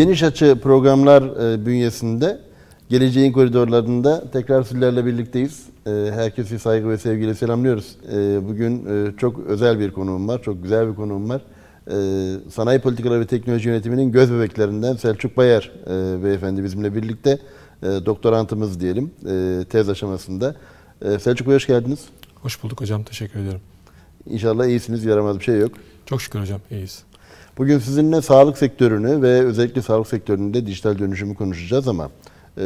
geniş açı programlar e, bünyesinde geleceğin koridorlarında tekrar sizlerle birlikteyiz. E, herkesi saygı ve sevgiyle selamlıyoruz. E, bugün e, çok özel bir konuğum var, çok güzel bir konuğum var. Sanayi Politikaları ve Teknoloji Yönetimi'nin göz bebeklerinden Selçuk Bayar beyefendi bizimle birlikte doktorantımız diyelim tez aşamasında. Selçuk Bey hoş geldiniz. Hoş bulduk hocam, teşekkür ederim. İnşallah iyisiniz, yaramaz bir şey yok. Çok şükür hocam, iyiyiz. Bugün sizinle sağlık sektörünü ve özellikle sağlık sektöründe dijital dönüşümü konuşacağız ama e,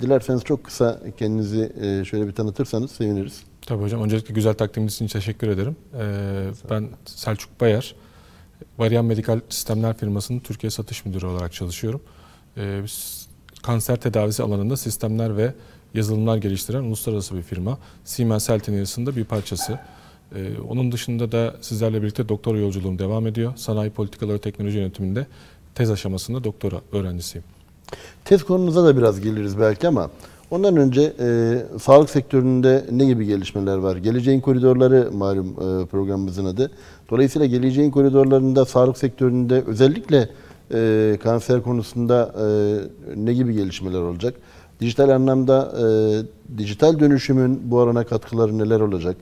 dilerseniz çok kısa kendinizi e, şöyle bir tanıtırsanız seviniriz. Tabii hocam. Öncelikle güzel takdiminiz için teşekkür ederim. Ee, ben Selçuk Bayar. Varian Medical Sistemler firmasının Türkiye Satış Müdürü olarak çalışıyorum. Ee, kanser tedavisi alanında sistemler ve yazılımlar geliştiren uluslararası bir firma. Siemens Health'in bir parçası. Ee, onun dışında da sizlerle birlikte doktora yolculuğum devam ediyor. Sanayi Politikaları Teknoloji Yönetiminde tez aşamasında doktora öğrencisiyim. Tez konunuza da biraz geliriz belki ama ondan önce e, sağlık sektöründe ne gibi gelişmeler var? Geleceğin Koridorları malum e, programımızın adı. Dolayısıyla geleceğin koridorlarında sağlık sektöründe özellikle e, kanser konusunda e, ne gibi gelişmeler olacak? Dijital anlamda e, dijital dönüşümün bu arana katkıları neler olacak?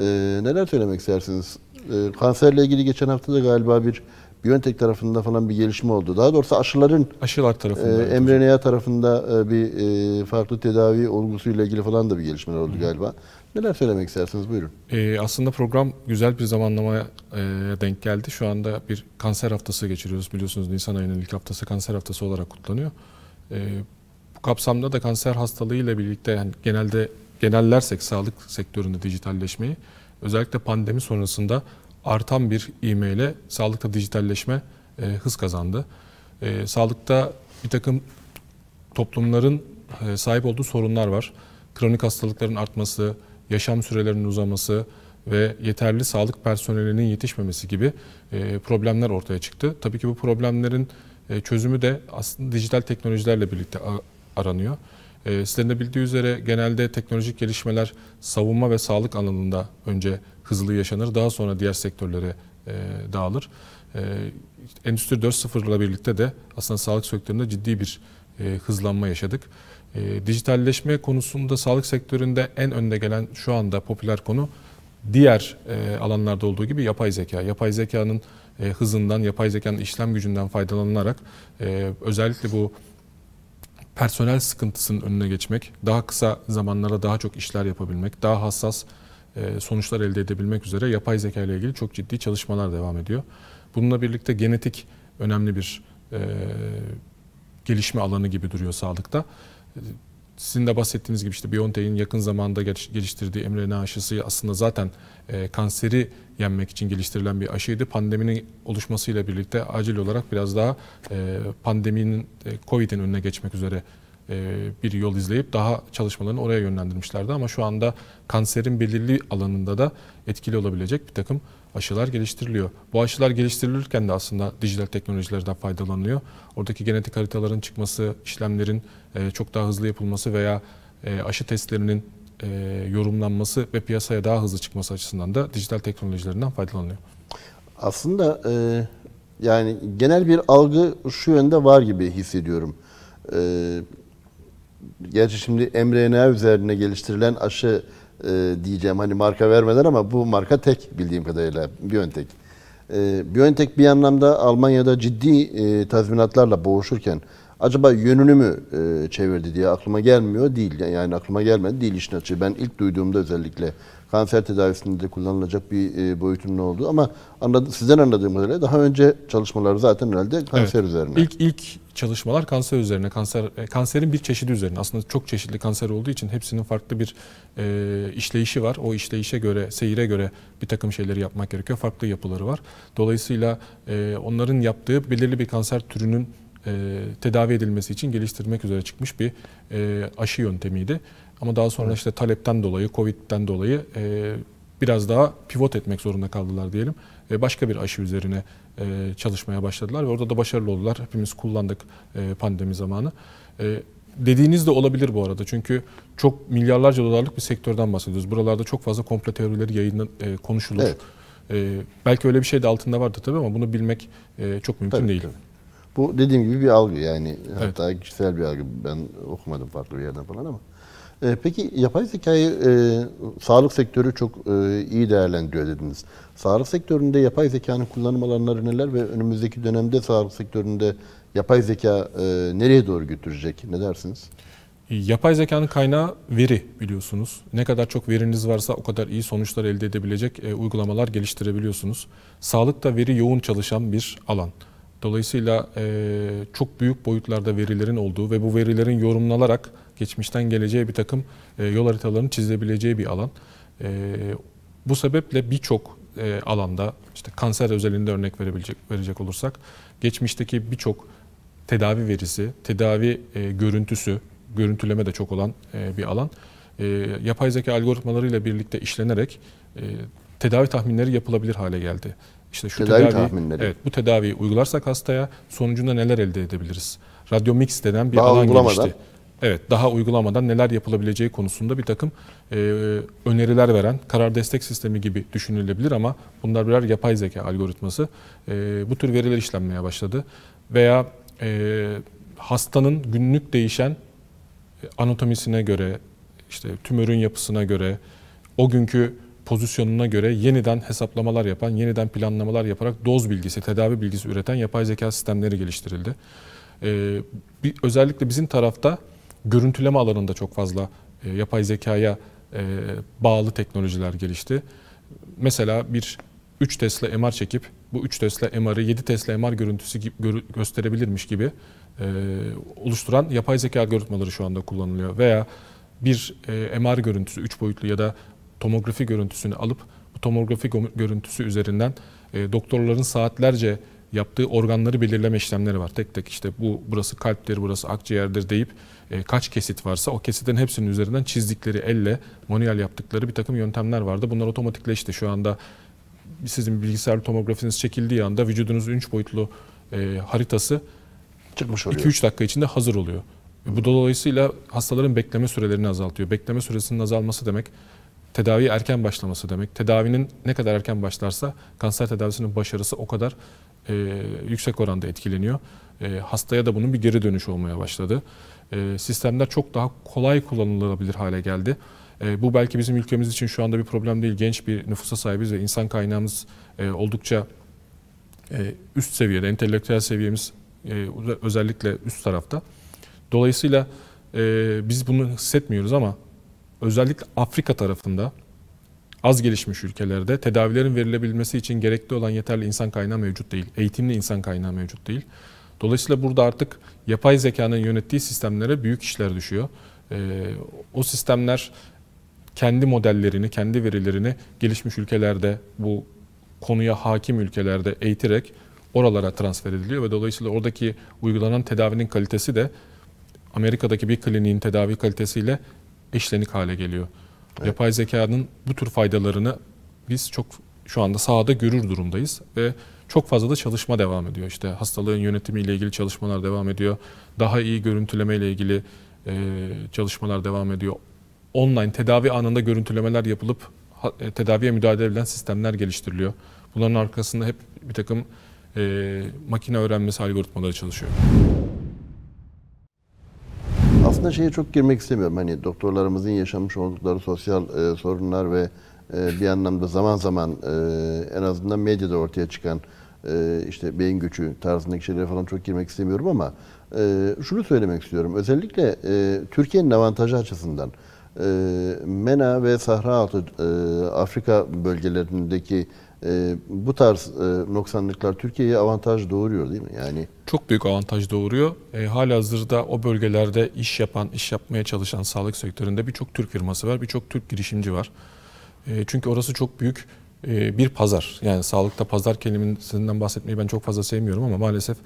E, neler söylemek istersiniz? E, kanserle ilgili geçen hafta da galiba bir Biontech tarafında falan bir gelişme oldu. Daha doğrusu aşıların aşılar e, tarafında e, mRNA tarafında e, bir e, farklı tedavi olgusuyla ilgili falan da bir gelişme oldu Hı. galiba. Neler söylemek istersiniz? Buyurun. E, aslında program güzel bir zamanlamaya e, denk geldi. Şu anda bir kanser haftası geçiriyoruz. Biliyorsunuz Nisan ayının ilk haftası kanser haftası olarak kutlanıyor. E, bu kapsamda da kanser hastalığı ile birlikte yani genelde genellersek sağlık sektöründe dijitalleşmeyi özellikle pandemi sonrasında artan bir ivmeyle sağlıkta dijitalleşme e, hız kazandı. E, sağlıkta bir takım toplumların e, sahip olduğu sorunlar var. Kronik hastalıkların artması, yaşam sürelerinin uzaması ve yeterli sağlık personelinin yetişmemesi gibi e, problemler ortaya çıktı. Tabii ki bu problemlerin e, çözümü de aslında dijital teknolojilerle birlikte aranıyor. E, ee, sizlerin de bildiği üzere genelde teknolojik gelişmeler savunma ve sağlık alanında önce hızlı yaşanır. Daha sonra diğer sektörlere e, dağılır. Ee, Endüstri 4.0 ile birlikte de aslında sağlık sektöründe ciddi bir e, hızlanma yaşadık. Ee, dijitalleşme konusunda sağlık sektöründe en önde gelen şu anda popüler konu diğer e, alanlarda olduğu gibi yapay zeka. Yapay zekanın hızından, yapay zekanın işlem gücünden faydalanarak özellikle bu personel sıkıntısının önüne geçmek, daha kısa zamanlara daha çok işler yapabilmek, daha hassas e, sonuçlar elde edebilmek üzere yapay zeka ile ilgili çok ciddi çalışmalar devam ediyor. Bununla birlikte genetik önemli bir e, gelişme alanı gibi duruyor sağlıkta sizin de bahsettiğiniz gibi işte BioNTech'in yakın zamanda geliştirdiği mRNA aşısı aslında zaten e, kanseri yenmek için geliştirilen bir aşıydı. Pandeminin oluşmasıyla birlikte acil olarak biraz daha e, pandeminin e, COVID'in önüne geçmek üzere bir yol izleyip daha çalışmalarını oraya yönlendirmişlerdi. Ama şu anda kanserin belirli alanında da etkili olabilecek bir takım aşılar geliştiriliyor. Bu aşılar geliştirilirken de aslında dijital teknolojilerden faydalanılıyor. Oradaki genetik haritaların çıkması, işlemlerin e, çok daha hızlı yapılması veya e, aşı testlerinin e, yorumlanması ve piyasaya daha hızlı çıkması açısından da dijital teknolojilerinden faydalanılıyor. Aslında yani genel bir algı şu yönde var gibi hissediyorum. Gerçi şimdi mRNA üzerine geliştirilen aşı e, diyeceğim hani marka vermeden ama bu marka tek bildiğim kadarıyla Biontech. E, Biontech bir anlamda Almanya'da ciddi e, tazminatlarla boğuşurken acaba yönünü mü e, çevirdi diye aklıma gelmiyor değil. Yani aklıma gelmedi değil işin açığı. Ben ilk duyduğumda özellikle kanser tedavisinde de kullanılacak bir e, boyutunun olduğu ama anladı, sizden anladığım kadarıyla daha önce çalışmalar zaten herhalde kanser evet. üzerine. İlk ilk çalışmalar kanser üzerine, kanser e, kanserin bir çeşidi üzerine. Aslında çok çeşitli kanser olduğu için hepsinin farklı bir e, işleyişi var. O işleyişe göre, seyire göre bir takım şeyleri yapmak gerekiyor. Farklı yapıları var. Dolayısıyla e, onların yaptığı belirli bir kanser türünün e, tedavi edilmesi için geliştirmek üzere çıkmış bir e, aşı yöntemiydi. Ama daha sonra işte talepten dolayı, Covid'den dolayı e, biraz daha pivot etmek zorunda kaldılar diyelim. E, başka bir aşı üzerine e, çalışmaya başladılar ve orada da başarılı oldular. Hepimiz kullandık e, pandemi zamanı. dediğiniz de olabilir bu arada. Çünkü çok milyarlarca dolarlık bir sektörden bahsediyoruz. Buralarda çok fazla komplo teorileri yayınlan, e, konuşulur. Evet. E, belki öyle bir şey de altında vardı tabii ama bunu bilmek e, çok mümkün tabii, değil. Tabii. Bu dediğim gibi bir algı yani. Evet. Hatta kişisel bir algı. Ben okumadım farklı bir yerden falan ama. E, peki yapay zekayı e, sağlık sektörü çok e, iyi değerlendiriyor dediniz. Sağlık sektöründe yapay zekanın kullanım alanları neler ve önümüzdeki dönemde sağlık sektöründe yapay zeka e, nereye doğru götürecek? Ne dersiniz? Yapay zekanın kaynağı veri biliyorsunuz. Ne kadar çok veriniz varsa o kadar iyi sonuçlar elde edebilecek e, uygulamalar geliştirebiliyorsunuz. Sağlık da veri yoğun çalışan bir alan. Dolayısıyla e, çok büyük boyutlarda verilerin olduğu ve bu verilerin yorumlanarak geçmişten geleceğe bir takım e, yol haritalarını çizilebileceği bir alan. E, bu sebeple birçok e, alanda işte kanser özelinde örnek verebilecek verecek olursak geçmişteki birçok tedavi verisi, tedavi görüntüsü, görüntüleme de çok olan bir alan. Yapay zeka algoritmalarıyla birlikte işlenerek tedavi tahminleri yapılabilir hale geldi. İşte şu tedavi, tedavi tahminleri. Evet, bu tedaviyi uygularsak hastaya sonucunda neler elde edebiliriz? Radyomix denen bir Daha alan gelişti evet daha uygulamadan neler yapılabileceği konusunda bir takım e, öneriler veren karar destek sistemi gibi düşünülebilir ama bunlar birer yapay zeka algoritması. E, bu tür veriler işlenmeye başladı. Veya e, hastanın günlük değişen anatomisine göre, işte tümörün yapısına göre, o günkü pozisyonuna göre yeniden hesaplamalar yapan, yeniden planlamalar yaparak doz bilgisi, tedavi bilgisi üreten yapay zeka sistemleri geliştirildi. Ee, bir, özellikle bizim tarafta görüntüleme alanında çok fazla e, yapay zekaya e, bağlı teknolojiler gelişti. Mesela bir 3 Tesla MR çekip bu 3 Tesla MR'ı 7 Tesla MR görüntüsü gibi, gösterebilirmiş gibi e, oluşturan yapay zeka algoritmaları şu anda kullanılıyor. Veya bir e, MR görüntüsü 3 boyutlu ya da tomografi görüntüsünü alıp bu tomografi görüntüsü üzerinden e, doktorların saatlerce yaptığı organları belirleme işlemleri var. Tek tek işte bu burası kalptir, burası akciğerdir deyip e, kaç kesit varsa o kesitlerin hepsinin üzerinden çizdikleri elle manuel yaptıkları bir takım yöntemler vardı. Bunlar otomatikleşti. Şu anda sizin bilgisayar tomografiniz çekildiği anda vücudunuz 3 boyutlu e, haritası 2-3 dakika içinde hazır oluyor. E, bu dolayısıyla hastaların bekleme sürelerini azaltıyor. Bekleme süresinin azalması demek tedavi erken başlaması demek. Tedavinin ne kadar erken başlarsa kanser tedavisinin başarısı o kadar e, yüksek oranda etkileniyor. E, hastaya da bunun bir geri dönüş olmaya başladı. E, sistemler çok daha kolay kullanılabilir hale geldi. E, bu belki bizim ülkemiz için şu anda bir problem değil. Genç bir nüfusa sahibiz ve insan kaynağımız e, oldukça üst seviyede, entelektüel seviyemiz özellikle üst tarafta. Dolayısıyla biz bunu hissetmiyoruz ama özellikle Afrika tarafında az gelişmiş ülkelerde tedavilerin verilebilmesi için gerekli olan yeterli insan kaynağı mevcut değil. Eğitimli insan kaynağı mevcut değil. Dolayısıyla burada artık yapay zekanın yönettiği sistemlere büyük işler düşüyor. Ee, o sistemler kendi modellerini, kendi verilerini gelişmiş ülkelerde bu konuya hakim ülkelerde eğiterek oralara transfer ediliyor ve dolayısıyla oradaki uygulanan tedavinin kalitesi de Amerika'daki bir kliniğin tedavi kalitesiyle eşlenik hale geliyor. Evet. Yapay zekanın bu tür faydalarını biz çok şu anda sahada görür durumdayız ve çok fazla da çalışma devam ediyor. İşte hastalığın yönetimiyle ilgili çalışmalar devam ediyor. Daha iyi görüntüleme ile ilgili e, çalışmalar devam ediyor. Online tedavi anında görüntülemeler yapılıp e, tedaviye müdahale edilen sistemler geliştiriliyor. Bunların arkasında hep bir takım e, makine öğrenmesi algoritmaları çalışıyor. Aslında şeye çok girmek istemiyorum. Hani doktorlarımızın yaşamış oldukları sosyal e, sorunlar ve e, bir anlamda zaman zaman e, en azından medyada ortaya çıkan e, işte beyin göçü tarzındaki şeylere falan çok girmek istemiyorum ama e, şunu söylemek istiyorum. Özellikle e, Türkiye'nin avantajı açısından e, MENA ve Sahra altı Afrika bölgelerindeki bu tarz noksanlıklar Türkiye'ye avantaj doğuruyor değil mi? Yani çok büyük avantaj doğuruyor. E, hazırda o bölgelerde iş yapan, iş yapmaya çalışan sağlık sektöründe birçok Türk firması var, birçok Türk girişimci var. çünkü orası çok büyük e, bir pazar. Yani sağlıkta pazar kelimesinden bahsetmeyi ben çok fazla sevmiyorum ama maalesef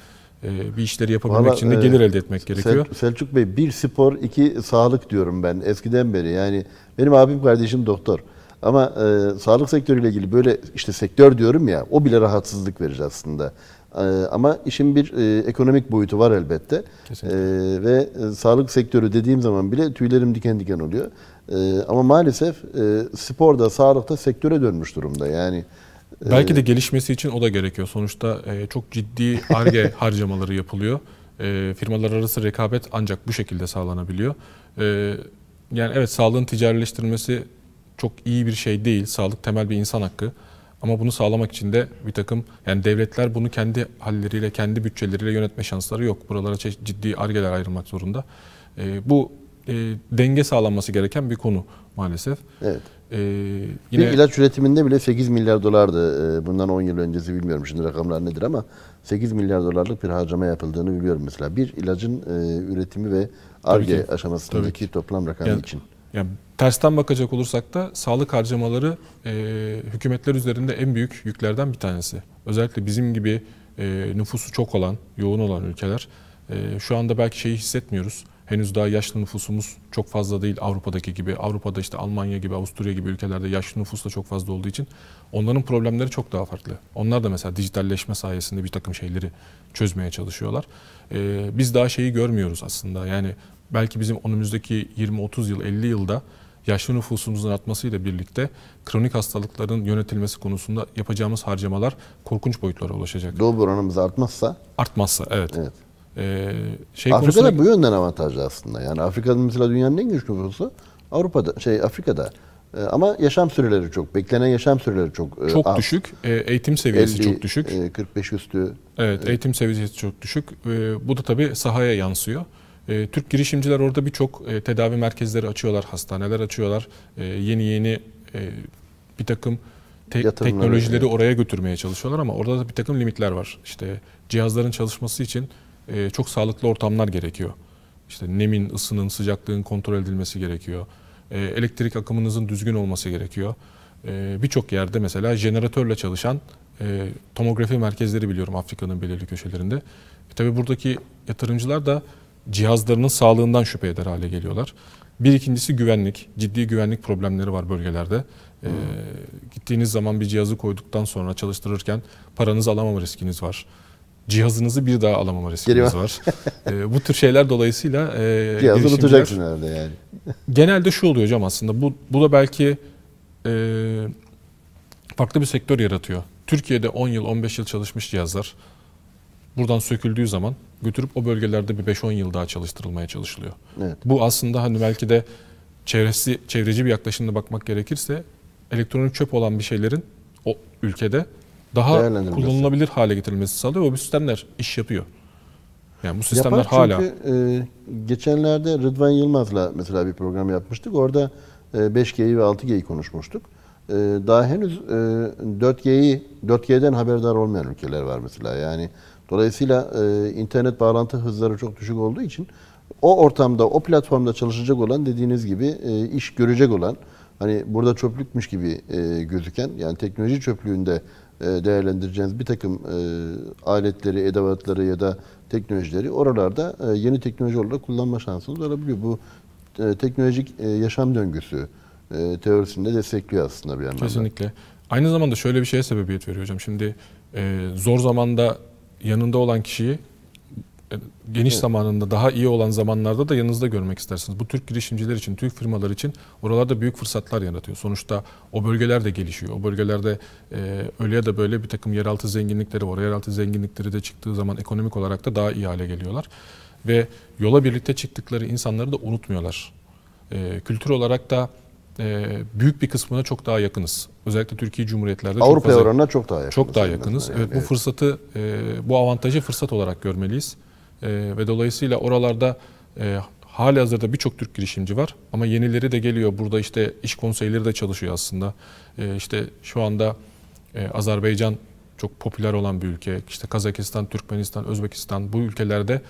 e, bir işleri yapabilmek Vallahi, için de e, gelir elde etmek gerekiyor. Selçuk Bey bir spor iki sağlık diyorum ben eskiden beri. Yani benim abim kardeşim doktor. Ama e, sağlık sektörüyle ilgili böyle işte sektör diyorum ya o bile rahatsızlık verir aslında. E, ama işin bir e, ekonomik boyutu var elbette. E, ve e, sağlık sektörü dediğim zaman bile tüylerim diken diken oluyor. E, ama maalesef e, sağlık da sektöre dönmüş durumda. Yani e, Belki de gelişmesi için o da gerekiyor. Sonuçta e, çok ciddi ARGE harcamaları yapılıyor. E, firmalar arası rekabet ancak bu şekilde sağlanabiliyor. E, yani evet sağlığın ticarileştirilmesi çok iyi bir şey değil. Sağlık temel bir insan hakkı. Ama bunu sağlamak için de bir takım yani devletler bunu kendi halleriyle, kendi bütçeleriyle yönetme şansları yok. Buralara ciddi argeler ayırmak zorunda. E, bu e, denge sağlanması gereken bir konu maalesef. Evet. Ee, yine... Bir ilaç üretiminde bile 8 milyar dolardı. Ee, bundan 10 yıl öncesi bilmiyorum şimdi rakamlar nedir ama 8 milyar dolarlık bir harcama yapıldığını biliyorum mesela. Bir ilacın e, üretimi ve ARGE aşamasındaki Tabii ki. toplam rakamı yani, için. Yani Tersten bakacak olursak da sağlık harcamaları e, hükümetler üzerinde en büyük yüklerden bir tanesi. Özellikle bizim gibi e, nüfusu çok olan, yoğun olan ülkeler e, şu anda belki şeyi hissetmiyoruz. Henüz daha yaşlı nüfusumuz çok fazla değil Avrupa'daki gibi. Avrupa'da işte Almanya gibi, Avusturya gibi ülkelerde yaşlı nüfus da çok fazla olduğu için onların problemleri çok daha farklı. Onlar da mesela dijitalleşme sayesinde bir takım şeyleri çözmeye çalışıyorlar. Ee, biz daha şeyi görmüyoruz aslında. Yani belki bizim önümüzdeki 20-30 yıl, 50 yılda yaşlı nüfusumuzun artmasıyla birlikte kronik hastalıkların yönetilmesi konusunda yapacağımız harcamalar korkunç boyutlara ulaşacak. Doğu oranımız artmazsa? Artmazsa evet. evet. Ee, şey Afrika'da konusunda... bu yönden avantajlı aslında. Yani Afrika'nın mesela dünyanın en güçlü nüfusu Avrupa'da, şey Afrika'da. Ee, ama yaşam süreleri çok, beklenen yaşam süreleri çok e, Çok az. düşük, e, eğitim seviyesi 50, çok düşük. E, 45 üstü. Evet, eğitim seviyesi çok düşük. E, bu da tabii sahaya yansıyor. E, Türk girişimciler orada birçok e, tedavi merkezleri açıyorlar, hastaneler açıyorlar. E, yeni yeni bir takım te- teknolojileri oraya götürmeye çalışıyorlar ama orada da bir takım limitler var. İşte cihazların çalışması için çok sağlıklı ortamlar gerekiyor. İşte nemin, ısının, sıcaklığın kontrol edilmesi gerekiyor. elektrik akımınızın düzgün olması gerekiyor. E, Birçok yerde mesela jeneratörle çalışan tomografi merkezleri biliyorum Afrika'nın belirli köşelerinde. E, tabii buradaki yatırımcılar da cihazlarının sağlığından şüphe eder hale geliyorlar. Bir ikincisi güvenlik. Ciddi güvenlik problemleri var bölgelerde. Ee, gittiğiniz zaman bir cihazı koyduktan sonra çalıştırırken paranızı alamama riskiniz var. Cihazınızı bir daha alamama riskiniz Geliyor. var. ee, bu tür şeyler dolayısıyla e, Cihazı girişimciler- unutacaksın herhalde yani. genelde şu oluyor hocam aslında bu, bu da belki e, farklı bir sektör yaratıyor. Türkiye'de 10 yıl 15 yıl çalışmış cihazlar buradan söküldüğü zaman götürüp o bölgelerde bir 5-10 yıl daha çalıştırılmaya çalışılıyor. Evet. Bu aslında hani belki de çevresi çevreci bir yaklaşımda bakmak gerekirse elektronik çöp olan bir şeylerin o ülkede daha kullanılabilir hale getirilmesi sağlıyor ve bu sistemler iş yapıyor. Yani bu sistemler Yapar çünkü, hala. Çünkü e, geçenlerde Rıdvan Yılmaz'la mesela bir program yapmıştık. Orada e, 5G'yi ve 6G'yi konuşmuştuk. E, daha henüz e, 4G'yi 4G'den haberdar olmayan ülkeler var mesela. Yani Dolayısıyla e, internet bağlantı hızları çok düşük olduğu için o ortamda, o platformda çalışacak olan dediğiniz gibi e, iş görecek olan, hani burada çöplükmüş gibi e, gözüken, yani teknoloji çöplüğünde e, değerlendireceğiniz bir takım e, aletleri, edevatları ya da teknolojileri oralarda e, yeni teknoloji olarak kullanma şansınız olabiliyor. Bu e, teknolojik e, yaşam döngüsü e, teorisinde destekliyor aslında bir yandan. Kesinlikle. Aynı zamanda şöyle bir şeye sebebiyet veriyor hocam. Şimdi e, zor zamanda yanında olan kişiyi e, geniş evet. zamanında daha iyi olan zamanlarda da yanınızda görmek istersiniz. Bu Türk girişimciler için, Türk firmalar için oralarda büyük fırsatlar yaratıyor. Sonuçta o bölgeler de gelişiyor. O bölgelerde e, öyle ya da böyle bir takım yeraltı zenginlikleri var. Yeraltı zenginlikleri de çıktığı zaman ekonomik olarak da daha iyi hale geliyorlar. Ve yola birlikte çıktıkları insanları da unutmuyorlar. E, kültür olarak da e, büyük bir kısmına çok daha yakınız. Özellikle Türkiye Cumhuriyetlerde Avrupa'ya oranına çok daha yakınız. Çok daha yakınız. Yani. Evet, bu fırsatı e, bu avantajı fırsat olarak görmeliyiz. E, ve dolayısıyla oralarda hali hazırda birçok Türk girişimci var ama yenileri de geliyor. Burada işte iş konseyleri de çalışıyor aslında. işte şu anda Azerbaycan çok popüler olan bir ülke. İşte Kazakistan, Türkmenistan, Özbekistan bu ülkelerde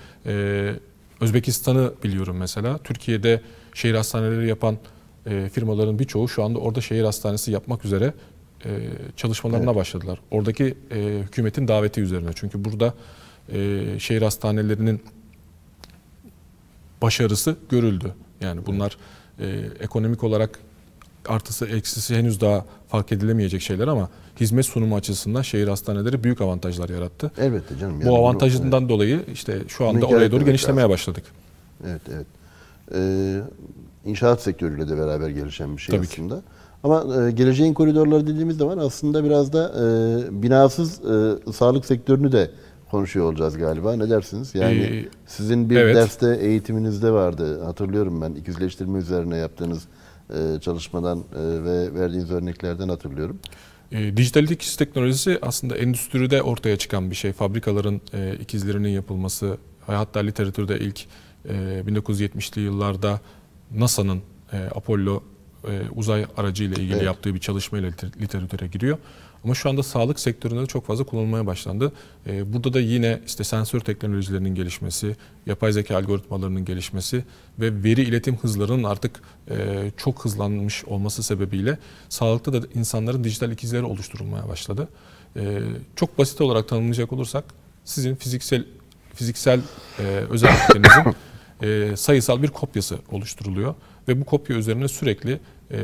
Özbekistan'ı biliyorum mesela. Türkiye'de şehir hastaneleri yapan e, firmaların birçoğu şu anda orada şehir hastanesi yapmak üzere e, çalışmalarına evet. başladılar. Oradaki e, hükümetin daveti üzerine. Çünkü burada e, şehir hastanelerinin başarısı görüldü. Yani bunlar e, ekonomik olarak artısı eksisi henüz daha fark edilemeyecek şeyler ama hizmet sunumu açısından şehir hastaneleri büyük avantajlar yarattı. Elbette canım. Yani Bu avantajından evet. dolayı işte şu anda Bunu oraya doğru genişlemeye lazım. başladık. Evet evet. Ee, inşaat sektörüyle de beraber gelişen bir şey Tabii aslında. Ki. Ama e, geleceğin koridorları dediğimiz zaman aslında biraz da e, binasız e, sağlık sektörünü de konuşuyor olacağız galiba. Ne dersiniz? Yani ee, sizin bir evet. derste eğitiminizde vardı. Hatırlıyorum ben ikizleştirme üzerine yaptığınız e, çalışmadan e, ve verdiğiniz örneklerden hatırlıyorum. E, ee, dijital dikiş teknolojisi aslında endüstride ortaya çıkan bir şey. Fabrikaların e, ikizlerinin yapılması, hatta literatürde ilk e, 1970'li yıllarda NASA'nın e, Apollo e, uzay aracı ile ilgili evet. yaptığı bir çalışma ile literatüre giriyor. Ama şu anda sağlık sektöründe de çok fazla kullanılmaya başlandı. E, burada da yine işte sensör teknolojilerinin gelişmesi, yapay zeka algoritmalarının gelişmesi ve veri iletim hızlarının artık e, çok hızlanmış olması sebebiyle sağlıkta da insanların dijital ikizleri oluşturulmaya başladı. E, çok basit olarak tanımlayacak olursak sizin fiziksel fiziksel e, özelliklerinizin e, sayısal bir kopyası oluşturuluyor. Ve bu kopya üzerine sürekli e,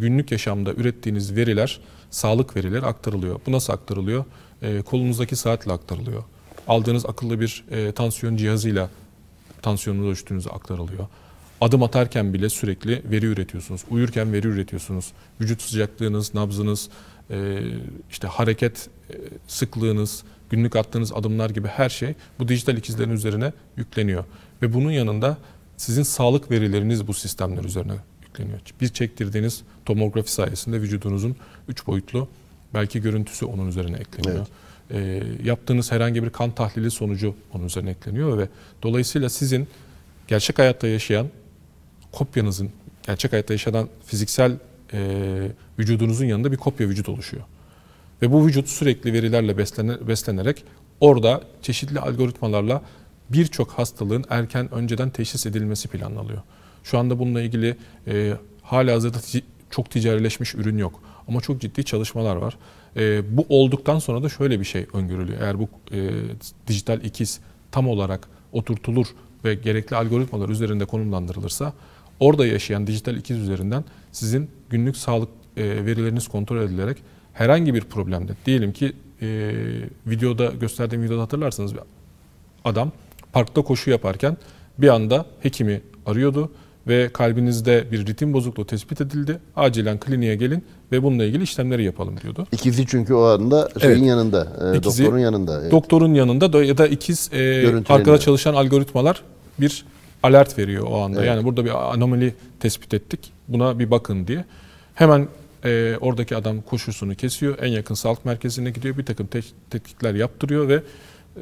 günlük yaşamda ürettiğiniz veriler, sağlık verileri aktarılıyor. Bu nasıl aktarılıyor? E, kolunuzdaki saatle aktarılıyor. Aldığınız akıllı bir e, tansiyon cihazıyla tansiyonunuz ölçtüğünüz aktarılıyor. Adım atarken bile sürekli veri üretiyorsunuz. Uyurken veri üretiyorsunuz. Vücut sıcaklığınız, nabzınız, e, işte hareket e, sıklığınız, günlük attığınız adımlar gibi her şey bu dijital ikizlerin üzerine yükleniyor. Ve bunun yanında sizin sağlık verileriniz bu sistemler üzerine yükleniyor. Bir çektirdiğiniz tomografi sayesinde vücudunuzun 3 boyutlu belki görüntüsü onun üzerine ekleniyor. Evet. E, yaptığınız herhangi bir kan tahlili sonucu onun üzerine ekleniyor ve dolayısıyla sizin gerçek hayatta yaşayan kopyanızın, gerçek hayatta yaşanan fiziksel e, vücudunuzun yanında bir kopya vücut oluşuyor. Ve bu vücut sürekli verilerle beslenerek orada çeşitli algoritmalarla birçok hastalığın erken önceden teşhis edilmesi planlanıyor. Şu anda bununla ilgili e, hala hazırda çok ticarileşmiş ürün yok. Ama çok ciddi çalışmalar var. E, bu olduktan sonra da şöyle bir şey öngörülüyor. Eğer bu e, dijital ikiz tam olarak oturtulur ve gerekli algoritmalar üzerinde konumlandırılırsa orada yaşayan dijital ikiz üzerinden sizin günlük sağlık e, verileriniz kontrol edilerek herhangi bir problemde diyelim ki e, videoda gösterdiğim videoda hatırlarsanız adam parkta koşu yaparken bir anda hekimi arıyordu ve kalbinizde bir ritim bozukluğu tespit edildi. Acilen kliniğe gelin ve bununla ilgili işlemleri yapalım diyordu. İkizi çünkü o anda şeyin evet. yanında, e, İkizi, doktorun yanında. Evet. Doktorun yanında ya da ikiz e, arkada çalışan algoritmalar bir alert veriyor o anda. Evet. Yani burada bir anomali tespit ettik. Buna bir bakın diye. Hemen e, oradaki adam koşusunu kesiyor. En yakın sağlık merkezine gidiyor. Bir takım te tetkikler yaptırıyor ve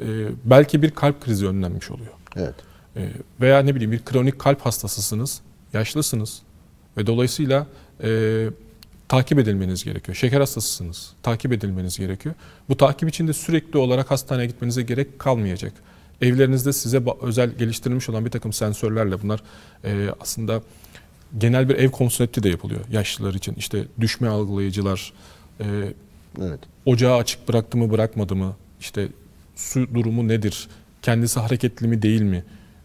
e, belki bir kalp krizi önlenmiş oluyor. Evet. E, veya ne bileyim bir kronik kalp hastasısınız, yaşlısınız ve dolayısıyla e, takip edilmeniz gerekiyor. Şeker hastasısınız, takip edilmeniz gerekiyor. Bu takip için de sürekli olarak hastaneye gitmenize gerek kalmayacak. Evlerinizde size özel geliştirilmiş olan bir takım sensörlerle bunlar e, aslında genel bir ev konsepti de yapılıyor yaşlılar için. İşte düşme algılayıcılar, e, evet. ocağı açık bıraktı mı bırakmadı mı, işte su durumu nedir? Kendisi hareketli mi değil mi?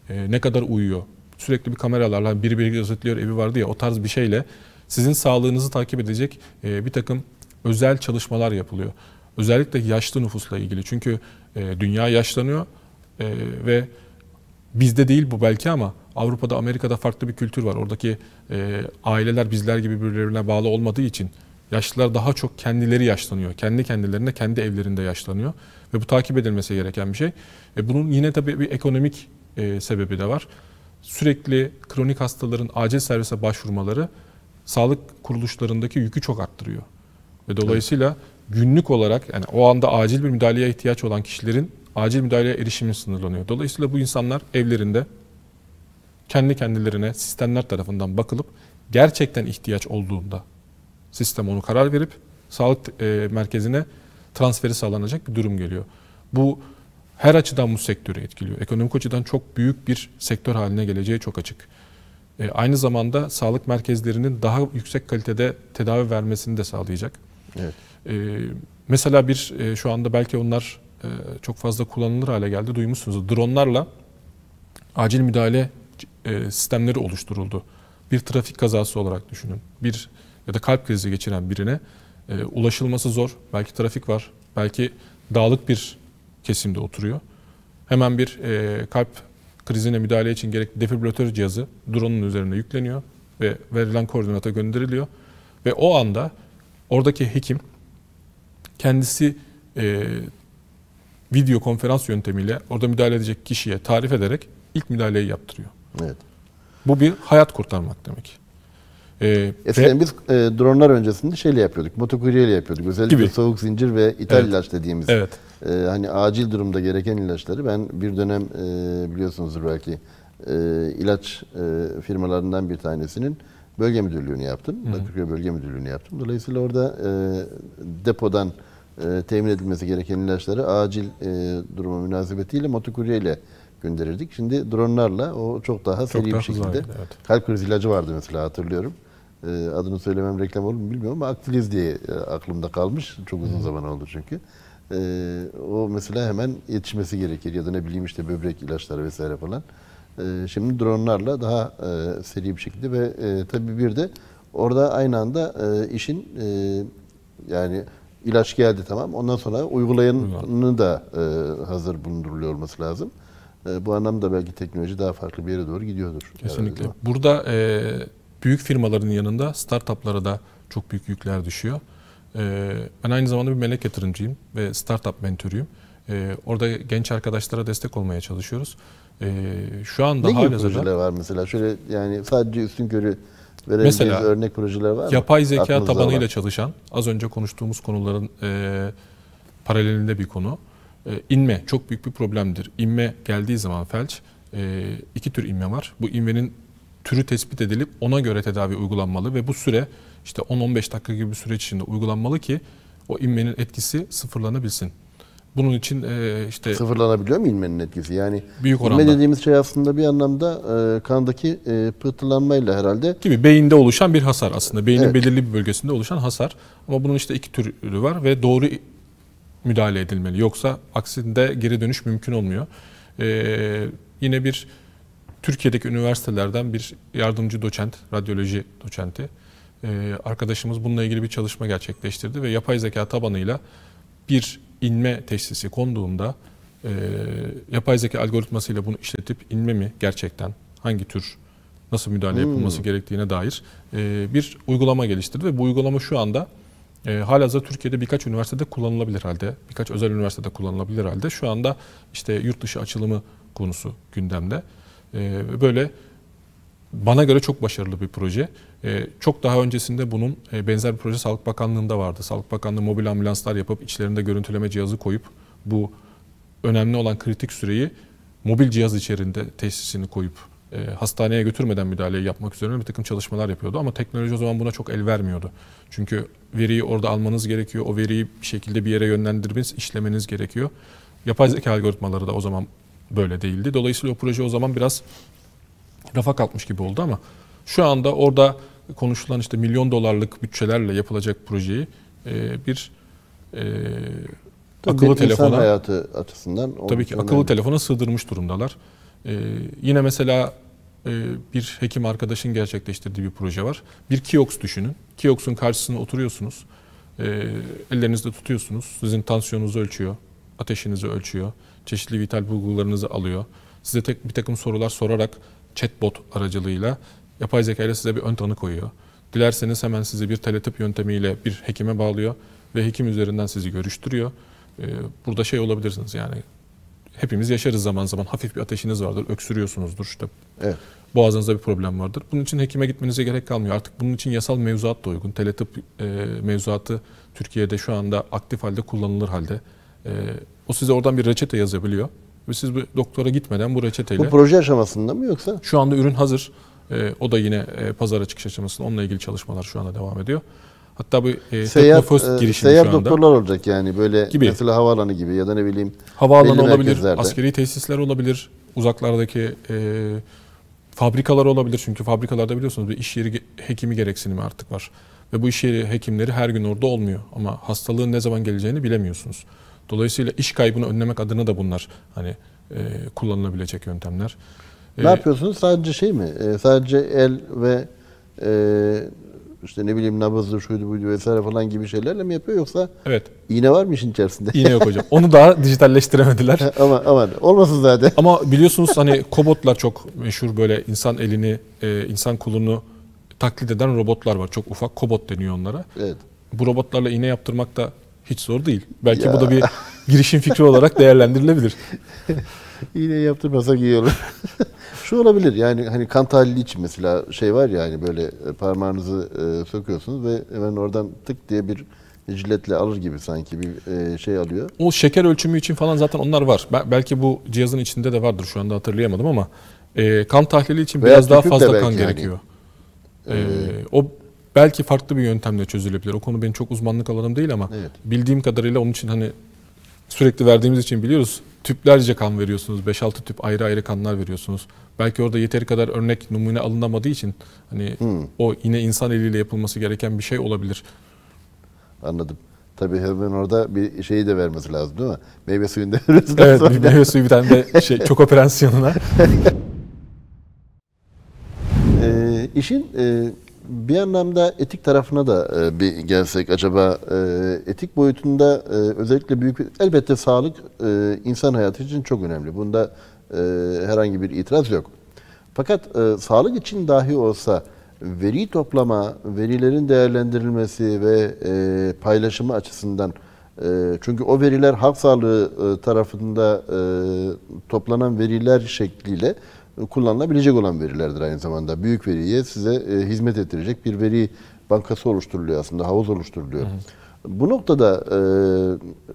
E, ne kadar uyuyor? Sürekli bir kameralarla biri biri gözetliyor evi vardı ya o tarz bir şeyle sizin sağlığınızı takip edecek e, bir takım özel çalışmalar yapılıyor. Özellikle yaşlı nüfusla ilgili. Çünkü e, dünya yaşlanıyor e, ve bizde değil bu belki ama Avrupa'da, Amerika'da farklı bir kültür var. Oradaki e, aileler bizler gibi birbirlerine bağlı olmadığı için Yaşlılar daha çok kendileri yaşlanıyor. Kendi kendilerine, kendi evlerinde yaşlanıyor. Ve bu takip edilmesi gereken bir şey. E bunun yine tabii bir ekonomik e, sebebi de var. Sürekli kronik hastaların acil servise başvurmaları sağlık kuruluşlarındaki yükü çok arttırıyor. Ve dolayısıyla evet. günlük olarak yani o anda acil bir müdahaleye ihtiyaç olan kişilerin acil müdahaleye erişimi sınırlanıyor. Dolayısıyla bu insanlar evlerinde kendi kendilerine sistemler tarafından bakılıp gerçekten ihtiyaç olduğunda Sistem onu karar verip sağlık e, merkezine transferi sağlanacak bir durum geliyor. Bu her açıdan bu sektörü etkiliyor. Ekonomik açıdan çok büyük bir sektör haline geleceği çok açık. E, aynı zamanda sağlık merkezlerinin daha yüksek kalitede tedavi vermesini de sağlayacak. Evet. E, mesela bir e, şu anda belki onlar e, çok fazla kullanılır hale geldi. Duymuşsunuz. Dronlarla acil müdahale e, sistemleri oluşturuldu. Bir trafik kazası olarak düşünün. Bir ya da kalp krizi geçiren birine e, ulaşılması zor. Belki trafik var, belki dağlık bir kesimde oturuyor. Hemen bir e, kalp krizine müdahale için gerekli defibrilatör cihazı drone'un üzerine yükleniyor ve verilen koordinata gönderiliyor. Ve o anda oradaki hekim kendisi e, video konferans yöntemiyle orada müdahale edecek kişiye tarif ederek ilk müdahaleyi yaptırıyor. Evet. Bu bir hayat kurtarmak demek. Ee, Eskiden ve, biz e, dronlar öncesinde şeyle yapıyorduk, motokuryeyle yapıyorduk. Özellikle gibi. soğuk zincir ve ithal evet. ilaç dediğimiz. Evet. E, hani acil durumda gereken ilaçları ben bir dönem e, biliyorsunuzdur belki e, ilaç e, firmalarından bir tanesinin bölge müdürlüğünü yaptım. Bakırköy Bölge Müdürlüğü'nü yaptım. Dolayısıyla orada e, depodan e, temin edilmesi gereken ilaçları acil e, duruma münasebetiyle motokuryeyle gönderirdik. Şimdi dronlarla o çok daha çok seri daha şekilde. Hızlı, evet. Kalp krizi ilacı vardı mesela hatırlıyorum. Ee, adını söylemem reklam olur mu bilmiyorum ama Akfiliz diye e, aklımda kalmış. Çok uzun zaman oldu çünkü. Ee, o mesela hemen yetişmesi gerekir ya da ne bileyim işte böbrek ilaçları vesaire falan. Ee, şimdi dronlarla daha e, seri bir şekilde ve e, tabii bir de orada aynı anda işin yani ilaç geldi tamam ondan sonra uygulayanını da hazır bulunduruluyor olması lazım. Bu anlamda belki teknoloji daha farklı bir yere doğru gidiyordur. Kesinlikle. Herhalde. Burada e, büyük firmaların yanında startuplara da çok büyük yükler düşüyor. Ee, ben aynı zamanda bir melek yatırımcıyım ve startup mentörüyüm. Ee, orada genç arkadaşlara destek olmaya çalışıyoruz. Ee, şu anda ne gibi projeler da, var mesela? Şöyle yani sadece üstün körü verebileceğiniz örnek projeler var mı? Yapay zeka tabanıyla var. çalışan, az önce konuştuğumuz konuların e, paralelinde bir konu. E, inme çok büyük bir problemdir. İnme geldiği zaman felç, e, iki tür inme var. Bu inmenin türü tespit edilip ona göre tedavi uygulanmalı ve bu süre işte 10-15 dakika gibi bir süreç içinde uygulanmalı ki o inmenin etkisi sıfırlanabilsin. Bunun için e, işte... Sıfırlanabiliyor mu inmenin etkisi? Yani büyük oranda. inme dediğimiz şey aslında bir anlamda e, kandaki e, pıhtılanmayla herhalde... Gibi beyinde oluşan bir hasar aslında. Beynin evet. belirli bir bölgesinde oluşan hasar. Ama bunun işte iki türü var ve doğru müdahale edilmeli. Yoksa aksinde geri dönüş mümkün olmuyor. E, yine bir Türkiye'deki üniversitelerden bir yardımcı doçent, radyoloji doçenti e, arkadaşımız bununla ilgili bir çalışma gerçekleştirdi ve yapay zeka tabanıyla bir inme teşhisi konduğunda e, yapay zeka algoritmasıyla bunu işletip inme mi gerçekten hangi tür nasıl müdahale hmm. yapılması gerektiğine dair e, bir uygulama geliştirdi ve bu uygulama şu anda e, halihazırda Türkiye'de birkaç üniversitede kullanılabilir halde, birkaç özel üniversitede kullanılabilir halde. Şu anda işte yurt dışı açılımı konusu gündemde. E, böyle bana göre çok başarılı bir proje. Ee, çok daha öncesinde bunun e, benzer bir proje Sağlık Bakanlığı'nda vardı. Sağlık Bakanlığı mobil ambulanslar yapıp içlerinde görüntüleme cihazı koyup bu önemli olan kritik süreyi mobil cihaz içerisinde tesisini koyup e, hastaneye götürmeden müdahaleyi yapmak üzere bir takım çalışmalar yapıyordu. Ama teknoloji o zaman buna çok el vermiyordu. Çünkü veriyi orada almanız gerekiyor. O veriyi bir şekilde bir yere yönlendirmeniz, işlemeniz gerekiyor. Yapay zeka algoritmaları da o zaman böyle değildi. Dolayısıyla o proje o zaman biraz rafa kalkmış gibi oldu ama şu anda orada konuşulan işte milyon dolarlık bütçelerle yapılacak projeyi e, bir e, tabii akıllı telefona hayatı açısından tabii ki akıllı telefona sığdırmış durumdalar. E, yine mesela e, bir hekim arkadaşın gerçekleştirdiği bir proje var. Bir kioks düşünün. Kioksun karşısına oturuyorsunuz. E, ellerinizde tutuyorsunuz. Sizin tansiyonunuzu ölçüyor. Ateşinizi ölçüyor çeşitli vital bulgularınızı alıyor. Size tek bir takım sorular sorarak chatbot aracılığıyla yapay zeka ile size bir ön tanı koyuyor. Dilerseniz hemen sizi bir teletip yöntemiyle bir hekime bağlıyor ve hekim üzerinden sizi görüştürüyor. Ee, burada şey olabilirsiniz yani hepimiz yaşarız zaman zaman hafif bir ateşiniz vardır, öksürüyorsunuzdur işte. Evet. Boğazınızda bir problem vardır. Bunun için hekime gitmenize gerek kalmıyor. Artık bunun için yasal mevzuat da uygun. Teletip e, mevzuatı Türkiye'de şu anda aktif halde kullanılır halde. E, o size oradan bir reçete yazabiliyor. Ve siz bu doktora gitmeden bu reçeteyle... Bu proje aşamasında mı yoksa? Şu anda ürün hazır. E, o da yine e, pazara çıkış aşamasında. Onunla ilgili çalışmalar şu anda devam ediyor. Hatta bu e, seyyar, Teknofest girişimi şu anda. Seyahat doktorlar olacak yani böyle gibi. mesela havaalanı gibi ya da ne bileyim. Havaalanı olabilir, merkezlerde. askeri tesisler olabilir, uzaklardaki e, fabrikalar olabilir. Çünkü fabrikalarda biliyorsunuz bir iş yeri hekimi gereksinimi artık var. Ve bu iş yeri hekimleri her gün orada olmuyor. Ama hastalığın ne zaman geleceğini bilemiyorsunuz. Dolayısıyla iş kaybını önlemek adına da bunlar hani e, kullanılabilecek yöntemler. Ne ee, yapıyorsunuz? Sadece şey mi? Ee, sadece el ve e, işte ne bileyim nabızlı şuydu buydu vesaire falan gibi şeylerle mi yapıyor yoksa evet. iğne var mı işin içerisinde? İğne yok hocam. Onu daha dijitalleştiremediler. ama ama olmasın zaten. Ama biliyorsunuz hani kobotlar çok meşhur böyle insan elini, e, insan kolunu taklit eden robotlar var. Çok ufak kobot deniyor onlara. Evet. Bu robotlarla iğne yaptırmak da hiç zor değil. Belki ya. bu da bir girişim fikri olarak değerlendirilebilir. İğne yaptırmasak iyi olur. Şu olabilir yani hani kan tahlili için mesela şey var ya hani böyle e, parmağınızı e, sokuyorsunuz ve hemen oradan tık diye bir jiletle alır gibi sanki bir e, şey alıyor. O şeker ölçümü için falan zaten onlar var. Ben, belki bu cihazın içinde de vardır şu anda hatırlayamadım ama e, kan tahlili için Veya biraz daha fazla kan yani. gerekiyor. ee, e, o Belki farklı bir yöntemle çözülebilir. O konu benim çok uzmanlık alanım değil ama evet. bildiğim kadarıyla onun için hani sürekli verdiğimiz için biliyoruz. Tüplerce kan veriyorsunuz. 5-6 tüp ayrı ayrı kanlar veriyorsunuz. Belki orada yeteri kadar örnek numune alınamadığı için hani hmm. o yine insan eliyle yapılması gereken bir şey olabilir. Anladım. Tabii hemen orada bir şeyi de vermesi lazım değil mi? Meyve suyunu da Evet sonra. bir meyve suyu bir tane de şey, çok operasyonuna. e, ee, işin e, bir anlamda etik tarafına da e, bir gelsek acaba e, etik boyutunda e, özellikle büyük bir, elbette sağlık insan hayatı için çok önemli. Bunda herhangi bir itiraz yok. Fakat sağlık için dahi olsa veri toplama, verilerin değerlendirilmesi ve paylaşımı açısından çünkü o veriler halk sağlığı tarafında toplanan veriler şekliyle kullanılabilecek olan verilerdir aynı zamanda. Büyük veriye size e, hizmet ettirecek bir veri bankası oluşturuluyor aslında, havuz oluşturuluyor. Hı hı. Bu noktada e,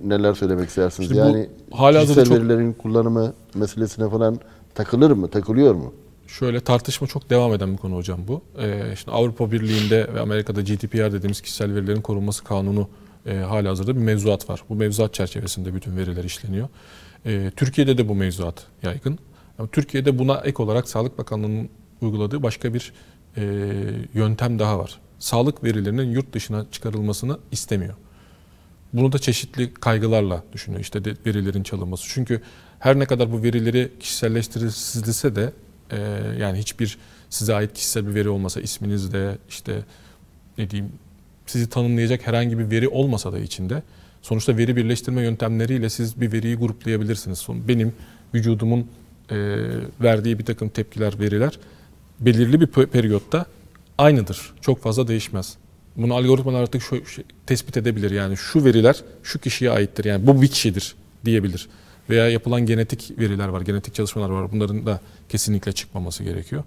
neler söylemek istersiniz? İşte yani hala kişisel çok... verilerin kullanımı meselesine falan takılır mı, takılıyor mu? Şöyle tartışma çok devam eden bir konu hocam bu. Ee, şimdi Avrupa Birliği'nde ve Amerika'da GDPR dediğimiz kişisel verilerin korunması kanunu e, hala hazırda bir mevzuat var. Bu mevzuat çerçevesinde bütün veriler işleniyor. E, Türkiye'de de bu mevzuat yaygın. Ama Türkiye'de buna ek olarak Sağlık Bakanlığı'nın uyguladığı başka bir e, yöntem daha var. Sağlık verilerinin yurt dışına çıkarılmasını istemiyor. Bunu da çeşitli kaygılarla düşünüyor işte de, verilerin çalınması. Çünkü her ne kadar bu verileri kişiselleştirilse de e, yani hiçbir size ait kişisel bir veri olmasa isminiz de işte ne diyeyim sizi tanımlayacak herhangi bir veri olmasa da içinde sonuçta veri birleştirme yöntemleriyle siz bir veriyi gruplayabilirsiniz. Benim vücudumun e, verdiği bir takım tepkiler, veriler belirli bir periyotta aynıdır. Çok fazla değişmez. Bunu algoritmalar artık şu, şey, tespit edebilir. Yani şu veriler şu kişiye aittir. Yani bu bir kişidir diyebilir. Veya yapılan genetik veriler var, genetik çalışmalar var. Bunların da kesinlikle çıkmaması gerekiyor.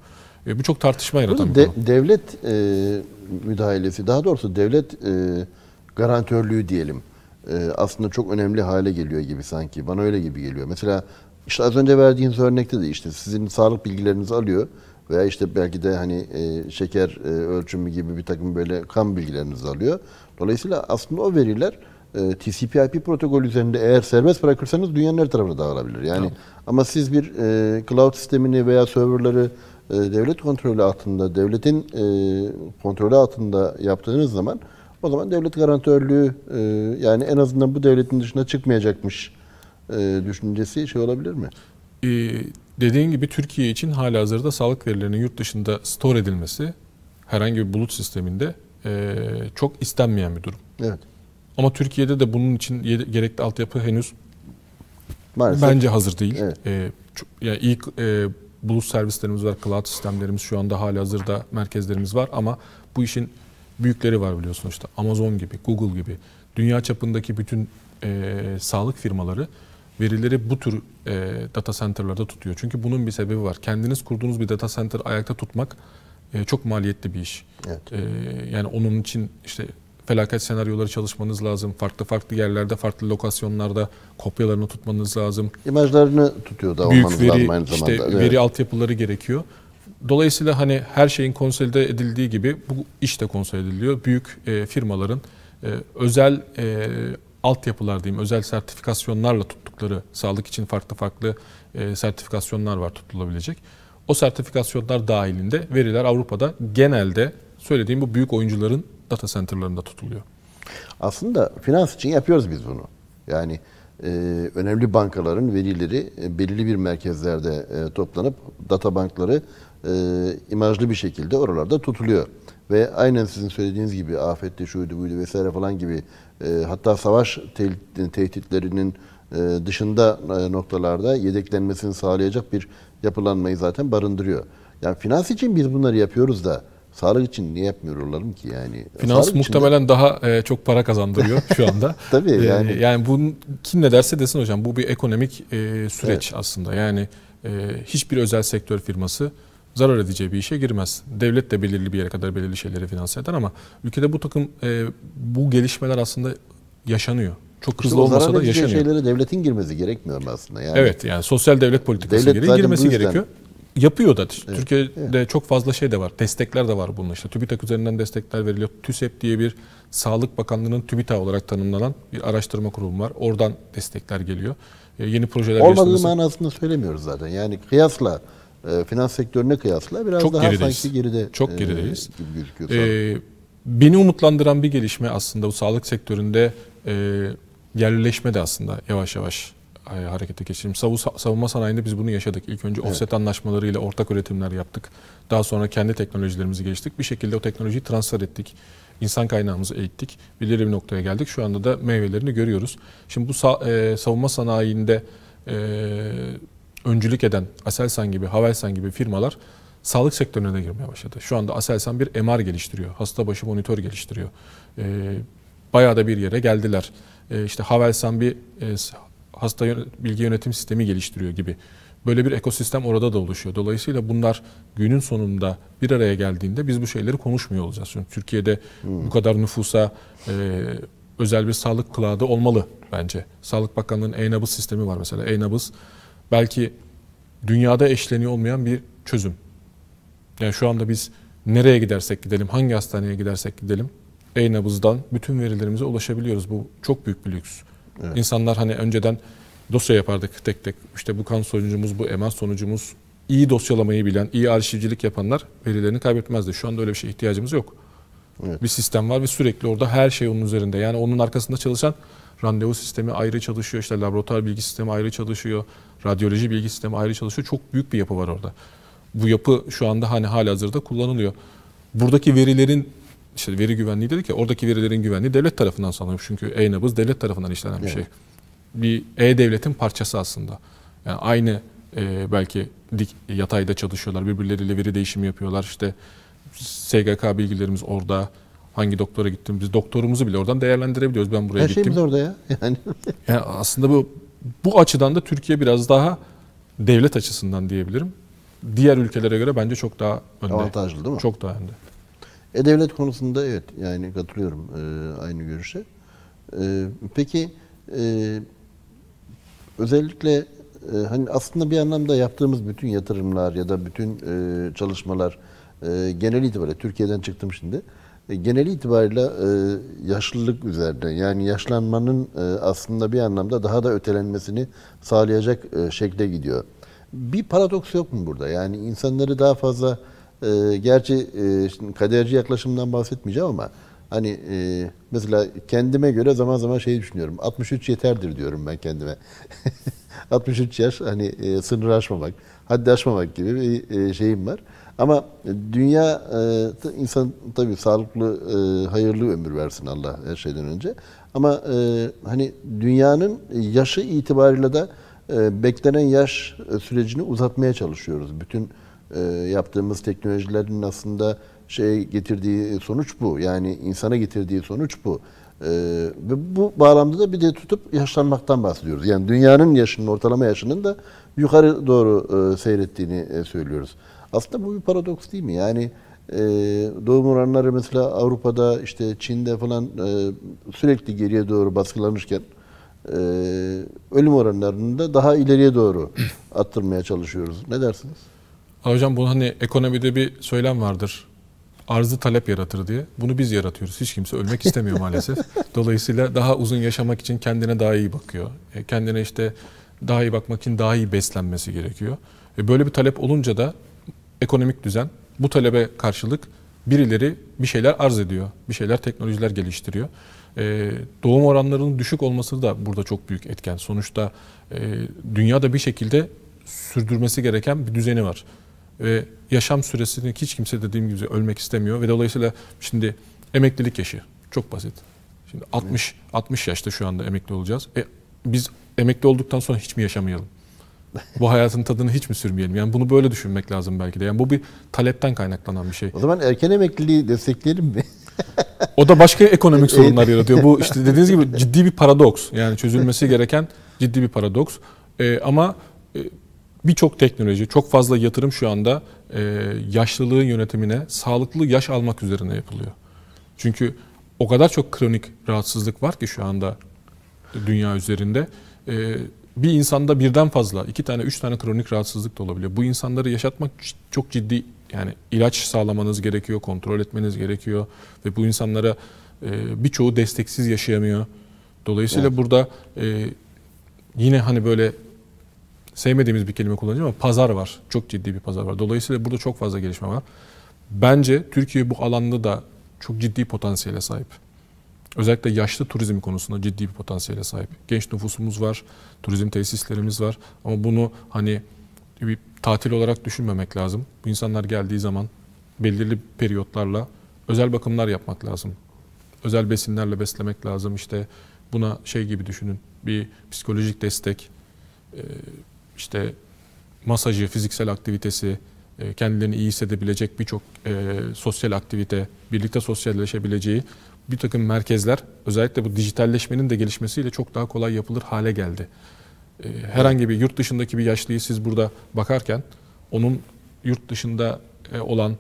E, bu çok tartışma yaratan de, konu. Devlet e, müdahalesi, daha doğrusu devlet e, garantörlüğü diyelim. E, aslında çok önemli hale geliyor gibi sanki. Bana öyle gibi geliyor. Mesela işte az önce verdiğiniz örnekte de işte sizin sağlık bilgilerinizi alıyor veya işte belki de hani e, şeker e, ölçümü gibi bir takım böyle kan bilgilerinizi alıyor. Dolayısıyla aslında o veriler e, TCP/IP protokolü üzerinde eğer serbest bırakırsanız dünyanın her tarafına dağılabilir. Yani tamam. ama siz bir e, cloud sistemini veya serverları e, devlet kontrolü altında, devletin e, kontrolü altında yaptığınız zaman o zaman devlet garantörlüğü e, yani en azından bu devletin dışına çıkmayacakmış e, düşüncesi şey olabilir mi? Ee, dediğin gibi Türkiye için hala hazırda sağlık verilerinin yurt dışında store edilmesi herhangi bir bulut sisteminde e, çok istenmeyen bir durum. Evet. Ama Türkiye'de de bunun için gerekli altyapı henüz Maalesef. bence hazır değil. Evet. E, ee, çok, yani ilk e, bulut servislerimiz var, cloud sistemlerimiz şu anda hala hazırda merkezlerimiz var ama bu işin büyükleri var biliyorsunuz işte Amazon gibi, Google gibi dünya çapındaki bütün e, sağlık firmaları verileri bu tür e, data center'larda tutuyor. Çünkü bunun bir sebebi var. Kendiniz kurduğunuz bir data center ayakta tutmak e, çok maliyetli bir iş. Evet. E, yani onun için işte felaket senaryoları çalışmanız lazım. Farklı farklı yerlerde, farklı lokasyonlarda kopyalarını tutmanız lazım. İmajlarını tutuyor da Büyük olmanız veri, lazım aynı zamanda. Işte, evet. Veri altyapıları gerekiyor. Dolayısıyla hani her şeyin konsolide edildiği gibi bu iş de konsolide ediliyor. Büyük e, firmaların e, özel e, altyapılar diyeyim özel sertifikasyonlarla tuttukları sağlık için farklı farklı e, sertifikasyonlar var tutulabilecek. O sertifikasyonlar dahilinde veriler Avrupa'da genelde söylediğim bu büyük oyuncuların data center'larında tutuluyor. Aslında finans için yapıyoruz biz bunu. Yani e, önemli bankaların verileri e, belirli bir merkezlerde e, toplanıp data bankları e, imajlı bir şekilde oralarda tutuluyor. Ve aynen sizin söylediğiniz gibi afette şuydu buydu vesaire falan gibi e, hatta savaş tehditlerinin e, dışında e, noktalarda yedeklenmesini sağlayacak bir yapılanmayı zaten barındırıyor. Yani finans için biz bunları yapıyoruz da sağlık için niye yapmıyor ki yani? Finans sağlık muhtemelen içinde... daha çok para kazandırıyor şu anda. Tabii e, yani. E, yani bunun kim ne derse desin hocam bu bir ekonomik süreç evet. aslında. Yani hiçbir özel sektör firması zarar edeceği bir işe girmez. Devlet de belirli bir yere kadar belirli şeyleri finanse eder ama ülkede bu takım e, bu gelişmeler aslında yaşanıyor. Çok hızlı işte olmasa da yaşanıyor. şeylere devletin girmesi gerekmiyor mu aslında? Yani, evet yani sosyal devlet politikası devlet gereği girmesi gerekiyor. Yapıyor da. Evet, Türkiye'de evet. çok fazla şey de var. Destekler de var bunun işte. TÜBİTAK üzerinden destekler veriliyor. TÜSEP diye bir Sağlık Bakanlığı'nın TÜBİTA olarak tanımlanan bir araştırma kurumu var. Oradan destekler geliyor. E, yeni projeler Olmadığı manasında söylemiyoruz zaten. Yani kıyasla e, finans sektörüne kıyasla biraz çok daha gerideyiz. sanki geride çok e, gerideyiz. E, gibi gözüküyor. E, beni umutlandıran bir gelişme aslında bu sağlık sektöründe e, yerleşme de aslında yavaş yavaş e, harekete geçelim. Savunma sanayinde biz bunu yaşadık. İlk önce evet. offset anlaşmalarıyla ortak üretimler yaptık. Daha sonra kendi teknolojilerimizi geliştirdik. Bir şekilde o teknolojiyi transfer ettik. İnsan kaynağımızı eğittik. Belirli bir noktaya geldik. Şu anda da meyvelerini görüyoruz. Şimdi bu e, savunma sanayinde öncülük eden Aselsan gibi, Havelsan gibi firmalar sağlık sektörüne de girmeye başladı. Şu anda Aselsan bir MR geliştiriyor. Hasta başı monitör geliştiriyor. E, bayağı da bir yere geldiler. E, işte Havelsan bir e, hasta bilgi yönetim sistemi geliştiriyor gibi. Böyle bir ekosistem orada da oluşuyor. Dolayısıyla bunlar günün sonunda bir araya geldiğinde biz bu şeyleri konuşmuyor olacağız. Çünkü Türkiye'de hmm. bu kadar nüfusa e, özel bir sağlık kılağı olmalı bence. Sağlık Bakanlığı'nın e-nabız sistemi var mesela. E-nabız belki dünyada eşleniyor olmayan bir çözüm. Yani şu anda biz nereye gidersek gidelim, hangi hastaneye gidersek gidelim, e-nabızdan bütün verilerimize ulaşabiliyoruz. Bu çok büyük bir lüks. Evet. İnsanlar hani önceden dosya yapardık tek tek. İşte bu kan sonucumuz, bu eman sonucumuz. İyi dosyalamayı bilen, iyi arşivcilik yapanlar verilerini kaybetmezdi. Şu anda öyle bir şey ihtiyacımız yok. Evet. Bir sistem var ve sürekli orada her şey onun üzerinde. Yani onun arkasında çalışan randevu sistemi ayrı çalışıyor, işte laboratuvar bilgi sistemi ayrı çalışıyor, Radyoloji bilgi sistemi ayrı çalışıyor. Çok büyük bir yapı var orada. Bu yapı şu anda hani hali hazırda kullanılıyor. Buradaki verilerin işte veri güvenliği dedi ki oradaki verilerin güvenliği devlet tarafından sağlanıyor. Çünkü e-nabız devlet tarafından işlenen bir şey. evet. şey. Bir e-devletin parçası aslında. Yani aynı e, belki dik, yatayda çalışıyorlar. Birbirleriyle veri değişimi yapıyorlar. İşte SGK bilgilerimiz orada. Hangi doktora gittim? Biz doktorumuzu bile oradan değerlendirebiliyoruz. Ben buraya Her şey gittim. Her şeyimiz orada ya. Yani. yani aslında bu bu açıdan da Türkiye biraz daha devlet açısından diyebilirim. Diğer ülkelere göre bence çok daha önde. Avantajlı değil mi? Çok daha önde. E devlet konusunda evet yani katılıyorum e, aynı görüşe. E, peki e, özellikle e, hani aslında bir anlamda yaptığımız bütün yatırımlar ya da bütün e, çalışmalar e, genel itibariyle Türkiye'den çıktım şimdi. E, genel itibariyle e, yaşlılık üzerinde yani yaşlanmanın e, aslında bir anlamda daha da ötelenmesini sağlayacak şekle gidiyor. Bir paradoks yok mu burada? Yani insanları daha fazla gerçi şimdi kaderci yaklaşımdan bahsetmeyeceğim ama hani mesela kendime göre zaman zaman şey düşünüyorum. 63 yeterdir diyorum ben kendime. 63 yaş hani sınır aşmamak haddi aşmamak gibi bir e, şeyim var. Ama dünya e, insan tabii sağlıklı, e, hayırlı ömür versin Allah her şeyden önce. Ama hani dünyanın yaşı itibariyle de beklenen yaş sürecini uzatmaya çalışıyoruz. Bütün yaptığımız teknolojilerin aslında şey getirdiği sonuç bu. Yani insana getirdiği sonuç bu. ve bu bağlamda da bir de tutup yaşlanmaktan bahsediyoruz. Yani dünyanın yaşının, ortalama yaşının da yukarı doğru e, seyrettiğini e, söylüyoruz. Aslında bu bir paradoks değil mi? Yani e, doğum oranları mesela Avrupa'da işte Çin'de falan sürekli geriye doğru baskılanırken ölüm oranlarında daha ileriye doğru attırmaya çalışıyoruz. Ne dersiniz? Hocam bu hani ekonomide bir söylem vardır. Arzı talep yaratır diye. Bunu biz yaratıyoruz. Hiç kimse ölmek istemiyor maalesef. Dolayısıyla daha uzun yaşamak için kendine daha iyi bakıyor. Kendine işte daha iyi bakmak için daha iyi beslenmesi gerekiyor. E böyle bir talep olunca da ekonomik düzen bu talebe karşılık birileri bir şeyler arz ediyor. Bir şeyler teknolojiler geliştiriyor. E, doğum oranlarının düşük olması da burada çok büyük etken. Sonuçta e, dünyada bir şekilde sürdürmesi gereken bir düzeni var. Ve yaşam süresini hiç kimse dediğim gibi ölmek istemiyor. Ve dolayısıyla şimdi emeklilik yaşı çok basit. Şimdi 60 60 yaşta şu anda emekli olacağız. E, biz emekli olduktan sonra hiç mi yaşamayalım? bu hayatın tadını hiç mi sürmeyelim? Yani bunu böyle düşünmek lazım belki de. Yani bu bir talepten kaynaklanan bir şey. O zaman erken emekliliği destekleyelim mi? o da başka ekonomik e, sorunlar e, yaratıyor. Bu işte dediğiniz gibi ciddi bir paradoks. Yani çözülmesi gereken ciddi bir paradoks. Ee, ama e, birçok teknoloji, çok fazla yatırım şu anda e, yaşlılığın yönetimine sağlıklı yaş almak üzerine yapılıyor. Çünkü o kadar çok kronik rahatsızlık var ki şu anda dünya üzerinde. Ee, bir insanda birden fazla iki tane üç tane kronik rahatsızlık da olabiliyor. Bu insanları yaşatmak çok ciddi yani ilaç sağlamanız gerekiyor, kontrol etmeniz gerekiyor ve bu insanlara e, birçoğu desteksiz yaşayamıyor. Dolayısıyla evet. burada e, yine hani böyle sevmediğimiz bir kelime kullanacağım ama pazar var. Çok ciddi bir pazar var. Dolayısıyla burada çok fazla gelişme var. Bence Türkiye bu alanda da çok ciddi potansiyele sahip. Özellikle yaşlı turizm konusunda ciddi bir potansiyele sahip. Genç nüfusumuz var, turizm tesislerimiz var ama bunu hani bir tatil olarak düşünmemek lazım. Bu insanlar geldiği zaman belirli periyotlarla özel bakımlar yapmak lazım. Özel besinlerle beslemek lazım. İşte buna şey gibi düşünün. Bir psikolojik destek, e, işte masajı, fiziksel aktivitesi, e, kendilerini iyi hissedebilecek birçok e, sosyal aktivite, birlikte sosyalleşebileceği bir takım merkezler özellikle bu dijitalleşmenin de gelişmesiyle çok daha kolay yapılır hale geldi. Ee, herhangi bir yurt dışındaki bir yaşlıyı siz burada bakarken onun yurt dışında e, olan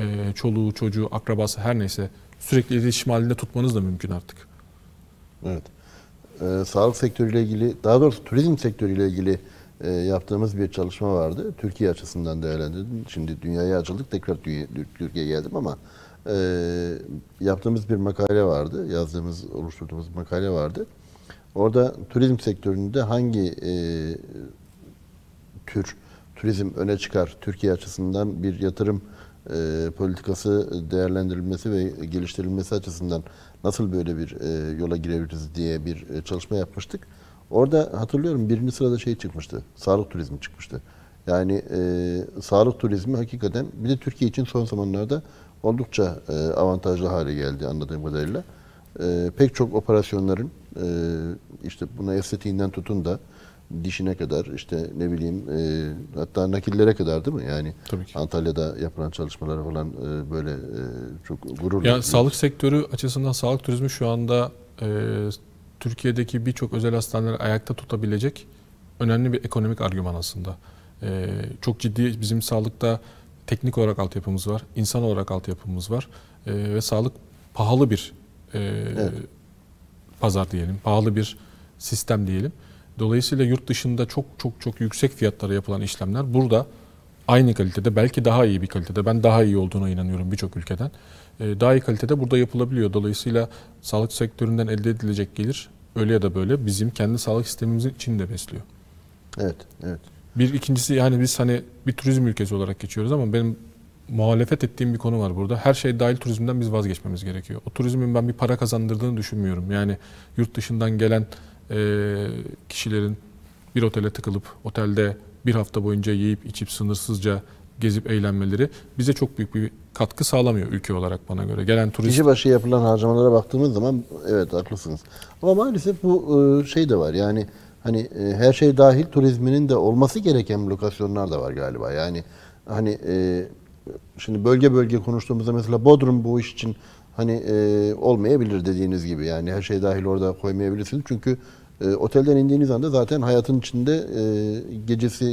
e, çoluğu, çocuğu, akrabası her neyse sürekli iletişim halinde tutmanız da mümkün artık. Evet. Ee, sağlık sektörüyle ilgili, daha doğrusu turizm sektörüyle ilgili e, yaptığımız bir çalışma vardı. Türkiye açısından değerlendirdim. Şimdi dünyaya açıldık, tekrar dünya, Türkiye'ye geldim ama e, yaptığımız bir makale vardı. Yazdığımız, oluşturduğumuz makale vardı. Orada turizm sektöründe hangi e, tür turizm öne çıkar Türkiye açısından bir yatırım e, politikası değerlendirilmesi ve geliştirilmesi açısından nasıl böyle bir e, yola girebiliriz diye bir e, çalışma yapmıştık. Orada hatırlıyorum birinci sırada şey çıkmıştı, sağlık turizmi çıkmıştı. Yani e, sağlık turizmi hakikaten bir de Türkiye için son zamanlarda oldukça e, avantajlı hale geldi anladığım kadarıyla. E, pek çok operasyonların e, işte buna estetiğinden tutun da dişine kadar işte ne bileyim e, hatta nakillere kadar değil mi? Yani Tabii ki. Antalya'da yapılan çalışmalar falan e, böyle e, çok gurur. Yani sağlık sektörü açısından sağlık turizmi şu anda e, Türkiye'deki birçok özel hastaneleri ayakta tutabilecek önemli bir ekonomik argüman aslında. E, çok ciddi bizim sağlıkta teknik olarak altyapımız var, insan olarak altyapımız var e, ve sağlık pahalı bir e, evet. pazar diyelim, pahalı bir sistem diyelim. Dolayısıyla yurt dışında çok çok çok yüksek fiyatlara yapılan işlemler burada aynı kalitede belki daha iyi bir kalitede ben daha iyi olduğuna inanıyorum birçok ülkeden. E, daha iyi kalitede burada yapılabiliyor. Dolayısıyla sağlık sektöründen elde edilecek gelir öyle ya da böyle bizim kendi sağlık sistemimizin içinde besliyor. Evet, evet. Bir ikincisi yani biz hani bir turizm ülkesi olarak geçiyoruz ama benim muhalefet ettiğim bir konu var burada. Her şey dahil turizmden biz vazgeçmemiz gerekiyor. O turizmin ben bir para kazandırdığını düşünmüyorum. Yani yurt dışından gelen e, kişilerin bir otele tıkılıp otelde bir hafta boyunca yiyip içip sınırsızca gezip eğlenmeleri bize çok büyük bir katkı sağlamıyor ülke olarak bana göre. Gelen turist... Kişi başı yapılan harcamalara baktığımız zaman evet haklısınız. Ama maalesef bu şey de var yani hani e, her şey dahil turizminin de olması gereken lokasyonlar da var galiba. Yani hani e, şimdi bölge bölge konuştuğumuzda mesela Bodrum bu iş için hani e, olmayabilir dediğiniz gibi. Yani her şey dahil orada koymayabilirsiniz. Çünkü e, otelden indiğiniz anda zaten hayatın içinde e, gecesi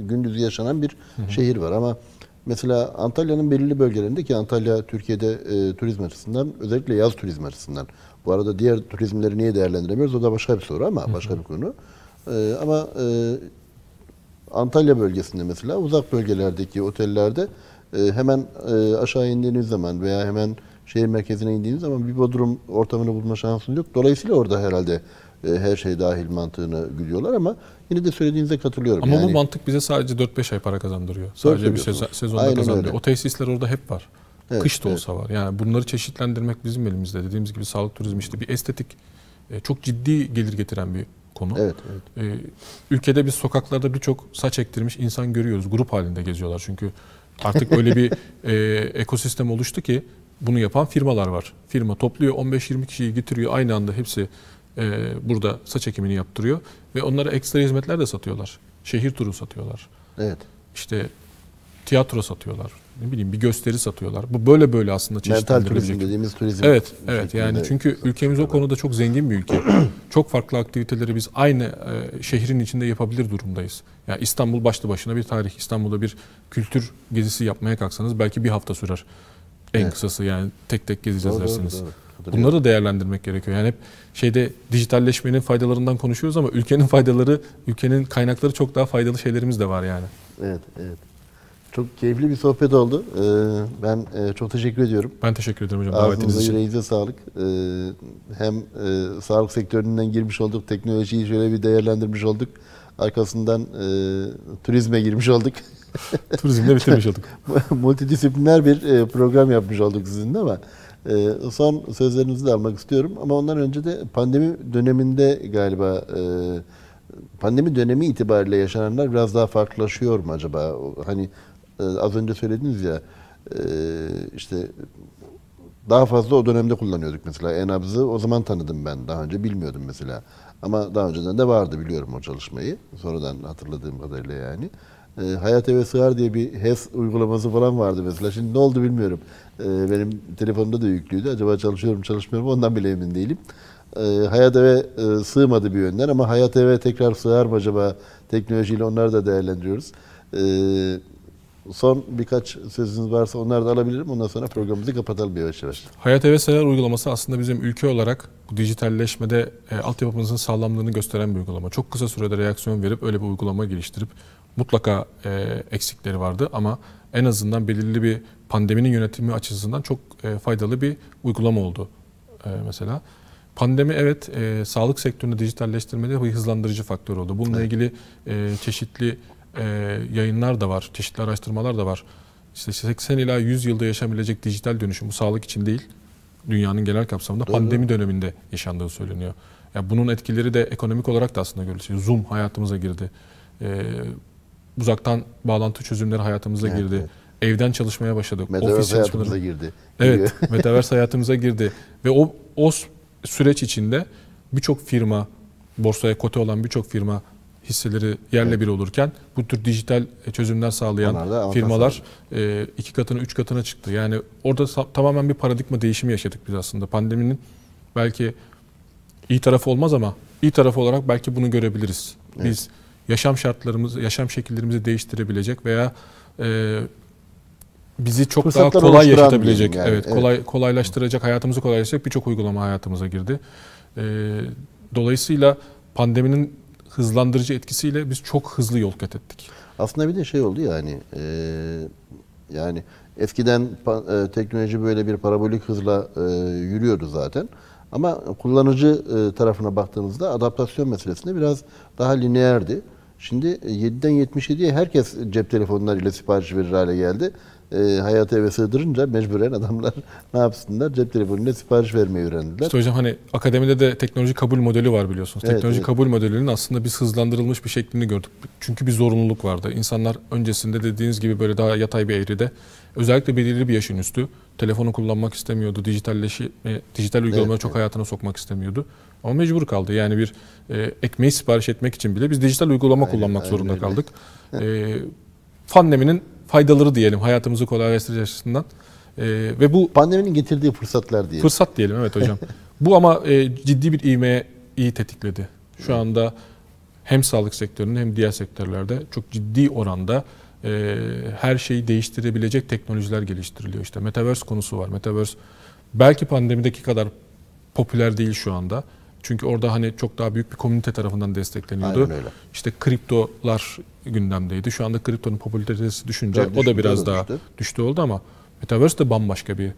gündüzü yaşanan bir hı hı. şehir var ama mesela Antalya'nın belirli bölgelerinde ki Antalya Türkiye'de e, turizm açısından özellikle yaz turizm açısından bu arada diğer turizmleri niye değerlendiremiyoruz o da başka bir soru ama başka hı hı. bir konu. E, ama e, Antalya bölgesinde mesela uzak bölgelerdeki otellerde e, hemen e, aşağı indiğiniz zaman veya hemen şehir merkezine indiğiniz zaman bir Bodrum ortamını bulma şansınız yok. Dolayısıyla orada herhalde e, her şey dahil mantığını gülüyorlar ama yine de söylediğinize katılıyorum. Ama yani, bu mantık bize sadece 4-5 ay para kazandırıyor. Sadece bir sezon, sezonda Aynen kazandırıyor. Öyle. O tesisler orada hep var. Evet, Kış da evet. olsa var. Yani bunları çeşitlendirmek bizim elimizde. Dediğimiz gibi sağlık turizmi işte bir estetik e, çok ciddi gelir getiren bir konu. Evet, evet. Ee, ülkede biz sokaklarda birçok saç ektirmiş insan görüyoruz. Grup halinde geziyorlar çünkü artık öyle bir e, ekosistem oluştu ki bunu yapan firmalar var. Firma topluyor 15-20 kişiyi getiriyor aynı anda hepsi e, burada saç ekimini yaptırıyor ve onlara ekstra hizmetler de satıyorlar. Şehir turu satıyorlar. Evet. İşte tiyatro satıyorlar ne bileyim bir gösteri satıyorlar. Bu böyle böyle aslında çeşitlendirilecek. Mental turizm dediğimiz turizm. Evet, evet yani çünkü ülkemiz o konuda çok zengin bir ülke. çok farklı aktiviteleri biz aynı e, şehrin içinde yapabilir durumdayız. Yani İstanbul başlı başına bir tarih. İstanbul'da bir kültür gezisi yapmaya kalksanız belki bir hafta sürer. En evet. kısası yani tek tek gezeceğiz doğru, dersiniz. Doğru, doğru. Bunları da değerlendirmek gerekiyor. Yani hep şeyde dijitalleşmenin faydalarından konuşuyoruz ama ülkenin faydaları, ülkenin kaynakları çok daha faydalı şeylerimiz de var yani. Evet, evet. Çok keyifli bir sohbet oldu. Ee, ben e, çok teşekkür ediyorum. Ben teşekkür ederim hocam davetiniz Ağzınıza, için. yüreğinize sağlık. Ee, hem e, sağlık sektöründen girmiş olduk, teknolojiyi şöyle bir değerlendirmiş olduk. Arkasından e, turizme girmiş olduk. Turizmde bitirmiş olduk. Multidisipliner bir program yapmış olduk sizinle ama son sözlerinizi de almak istiyorum. Ama ondan önce de pandemi döneminde galiba pandemi dönemi itibariyle yaşananlar biraz daha farklılaşıyor mu acaba? Hani ee, az önce söylediniz ya e, işte daha fazla o dönemde kullanıyorduk mesela. Enabzı o zaman tanıdım ben. Daha önce bilmiyordum mesela. Ama daha önceden de vardı biliyorum o çalışmayı. Sonradan hatırladığım kadarıyla yani. E, Hayat Eve Sığar diye bir HES uygulaması falan vardı mesela. Şimdi ne oldu bilmiyorum. E, benim telefonumda da yüklüydü. Acaba çalışıyorum çalışmıyorum ondan bile emin değilim. E, hayat Eve e, sığmadı bir yönden ama Hayat Eve tekrar sığar mı acaba? Teknolojiyle onları da değerlendiriyoruz. Son birkaç sözünüz varsa onları da alabilirim. Ondan sonra programımızı kapatalım yavaş yavaş. Hayat Eve uygulaması aslında bizim ülke olarak bu dijitalleşmede e, altyapımızın sağlamlığını gösteren bir uygulama. Çok kısa sürede reaksiyon verip öyle bir uygulama geliştirip mutlaka e, eksikleri vardı ama en azından belirli bir pandeminin yönetimi açısından çok e, faydalı bir uygulama oldu e, mesela. Pandemi evet e, sağlık sektörünü dijitalleştirmede bir hızlandırıcı faktör oldu. Bununla ilgili e, çeşitli e, yayınlar da var, çeşitli araştırmalar da var. İşte 80 ila 100 yılda yaşanabilecek dijital dönüşüm bu sağlık için değil, dünyanın genel kapsamında Doğru. pandemi döneminde yaşandığı söyleniyor. Ya bunun etkileri de ekonomik olarak da aslında görülüyor. Zoom hayatımıza girdi. Ee, uzaktan bağlantı çözümleri hayatımıza evet, girdi. Evden çalışmaya başladık. Metaverse Ofis hayatımıza girdi. Evet, metaverse hayatımıza girdi ve o o süreç içinde birçok firma borsaya kote olan birçok firma hisseleri yerle bir olurken bu tür dijital e, çözümler sağlayan firmalar e, iki katına üç katına çıktı. Yani orada tamamen bir paradigma değişimi yaşadık biz aslında. Pandeminin belki iyi tarafı olmaz ama iyi tarafı olarak belki bunu görebiliriz. Evet. Biz yaşam şartlarımızı, yaşam şekillerimizi değiştirebilecek veya e, bizi çok daha kolay yaşatabilecek, yani. evet, evet kolay kolaylaştıracak, hayatımızı kolaylaştıracak birçok uygulama hayatımıza girdi. E, dolayısıyla pandeminin hızlandırıcı etkisiyle biz çok hızlı yol kat ettik. Aslında bir de şey oldu yani e, yani eskiden e, teknoloji böyle bir parabolik hızla e, yürüyordu zaten. Ama kullanıcı e, tarafına baktığınızda adaptasyon meselesinde biraz daha lineerdi. Şimdi 7'den e, 77'ye herkes cep telefonları ile sipariş verir hale geldi. E, hayata eve sığdırınca mecburen adamlar ne yapsınlar? Cep telefonuyla sipariş vermeyi öğrendiler. İşte hocam hani akademide de teknoloji kabul modeli var biliyorsunuz. Evet, teknoloji evet. kabul modelinin aslında bir hızlandırılmış bir şeklini gördük. Çünkü bir zorunluluk vardı. İnsanlar öncesinde dediğiniz gibi böyle daha yatay bir eğride özellikle belirli bir yaşın üstü telefonu kullanmak istemiyordu. Dijitalleşi e, dijital uygulamaları evet, çok evet. hayatına sokmak istemiyordu. Ama mecbur kaldı. Yani bir e, ekmeği sipariş etmek için bile biz dijital uygulama aynen, kullanmak aynen zorunda öyle. kaldık. e, pandeminin faydaları diyelim hayatımızı kolaylaştırıcı açısından. E, ve bu pandeminin getirdiği fırsatlar diyelim. Fırsat diyelim evet hocam. bu ama e, ciddi bir ivmeye iyi tetikledi. Şu anda hem sağlık sektörünün hem diğer sektörlerde çok ciddi oranda e, her şeyi değiştirebilecek teknolojiler geliştiriliyor. İşte Metaverse konusu var. Metaverse belki pandemideki kadar popüler değil şu anda. Çünkü orada hani çok daha büyük bir komünite tarafından destekleniyordu. Aynen öyle. İşte kriptolar gündemdeydi. Şu anda kriptonun popülaritesi düşünce o da biraz daha düştü. düştü oldu ama Metaverse de bambaşka bir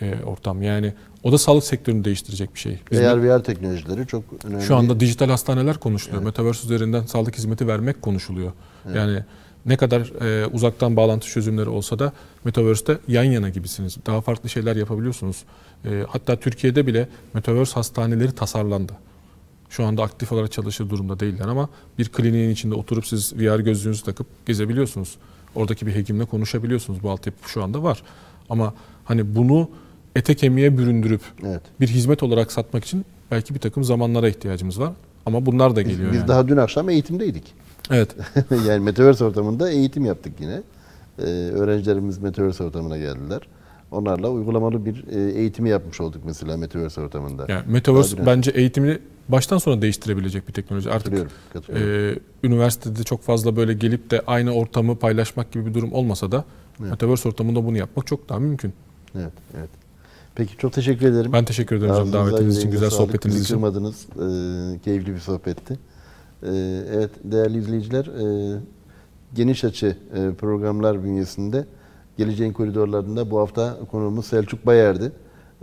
e, ortam. Yani o da sağlık sektörünü değiştirecek bir şey. Bizim AR VR teknolojileri çok önemli. Şu anda dijital hastaneler konuşuluyor. Evet. Metaverse üzerinden sağlık hizmeti vermek konuşuluyor. Evet. Yani ne kadar e, uzaktan bağlantı çözümleri olsa da metaverse'de yan yana gibisiniz. Daha farklı şeyler yapabiliyorsunuz. E, hatta Türkiye'de bile metaverse hastaneleri tasarlandı. Şu anda aktif olarak çalışır durumda değiller ama bir kliniğin içinde oturup siz VR gözlüğünüzü takıp gezebiliyorsunuz. Oradaki bir hekimle konuşabiliyorsunuz. Bu altyapı şu anda var. Ama hani bunu ete kemiğe büründürüp evet. bir hizmet olarak satmak için belki bir takım zamanlara ihtiyacımız var. Ama bunlar da geliyor. Biz, biz yani. daha dün akşam eğitimdeydik. Evet. yani Metaverse ortamında eğitim yaptık yine. Ee, öğrencilerimiz Metaverse ortamına geldiler onlarla uygulamalı bir e, eğitimi yapmış olduk mesela Metaverse ortamında. Yani Metaverse Daha bence eğitimini baştan sona değiştirebilecek bir teknoloji. Artık katılıyorum, katılıyorum. E, üniversitede çok fazla böyle gelip de aynı ortamı paylaşmak gibi bir durum olmasa da evet. Metaverse ortamında bunu yapmak çok daha mümkün. Evet, evet. Peki çok teşekkür ederim. Ben teşekkür ederim hocam davetiniz için, güzel sohbetiniz için. Kırmadınız. Ee, keyifli bir sohbetti. Ee, evet değerli izleyiciler, e, geniş açı e, programlar bünyesinde Geleceğin koridorlarında bu hafta konuğumuz Selçuk Bayer'di.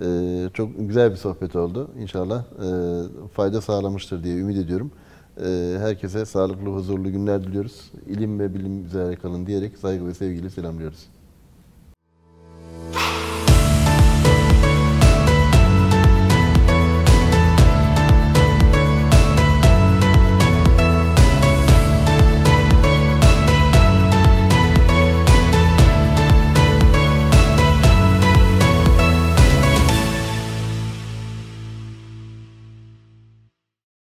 Ee, çok güzel bir sohbet oldu. İnşallah e, fayda sağlamıştır diye ümit ediyorum. E, herkese sağlıklı, huzurlu günler diliyoruz. İlim ve bilim üzere kalın diyerek saygı ve sevgiyle selamlıyoruz.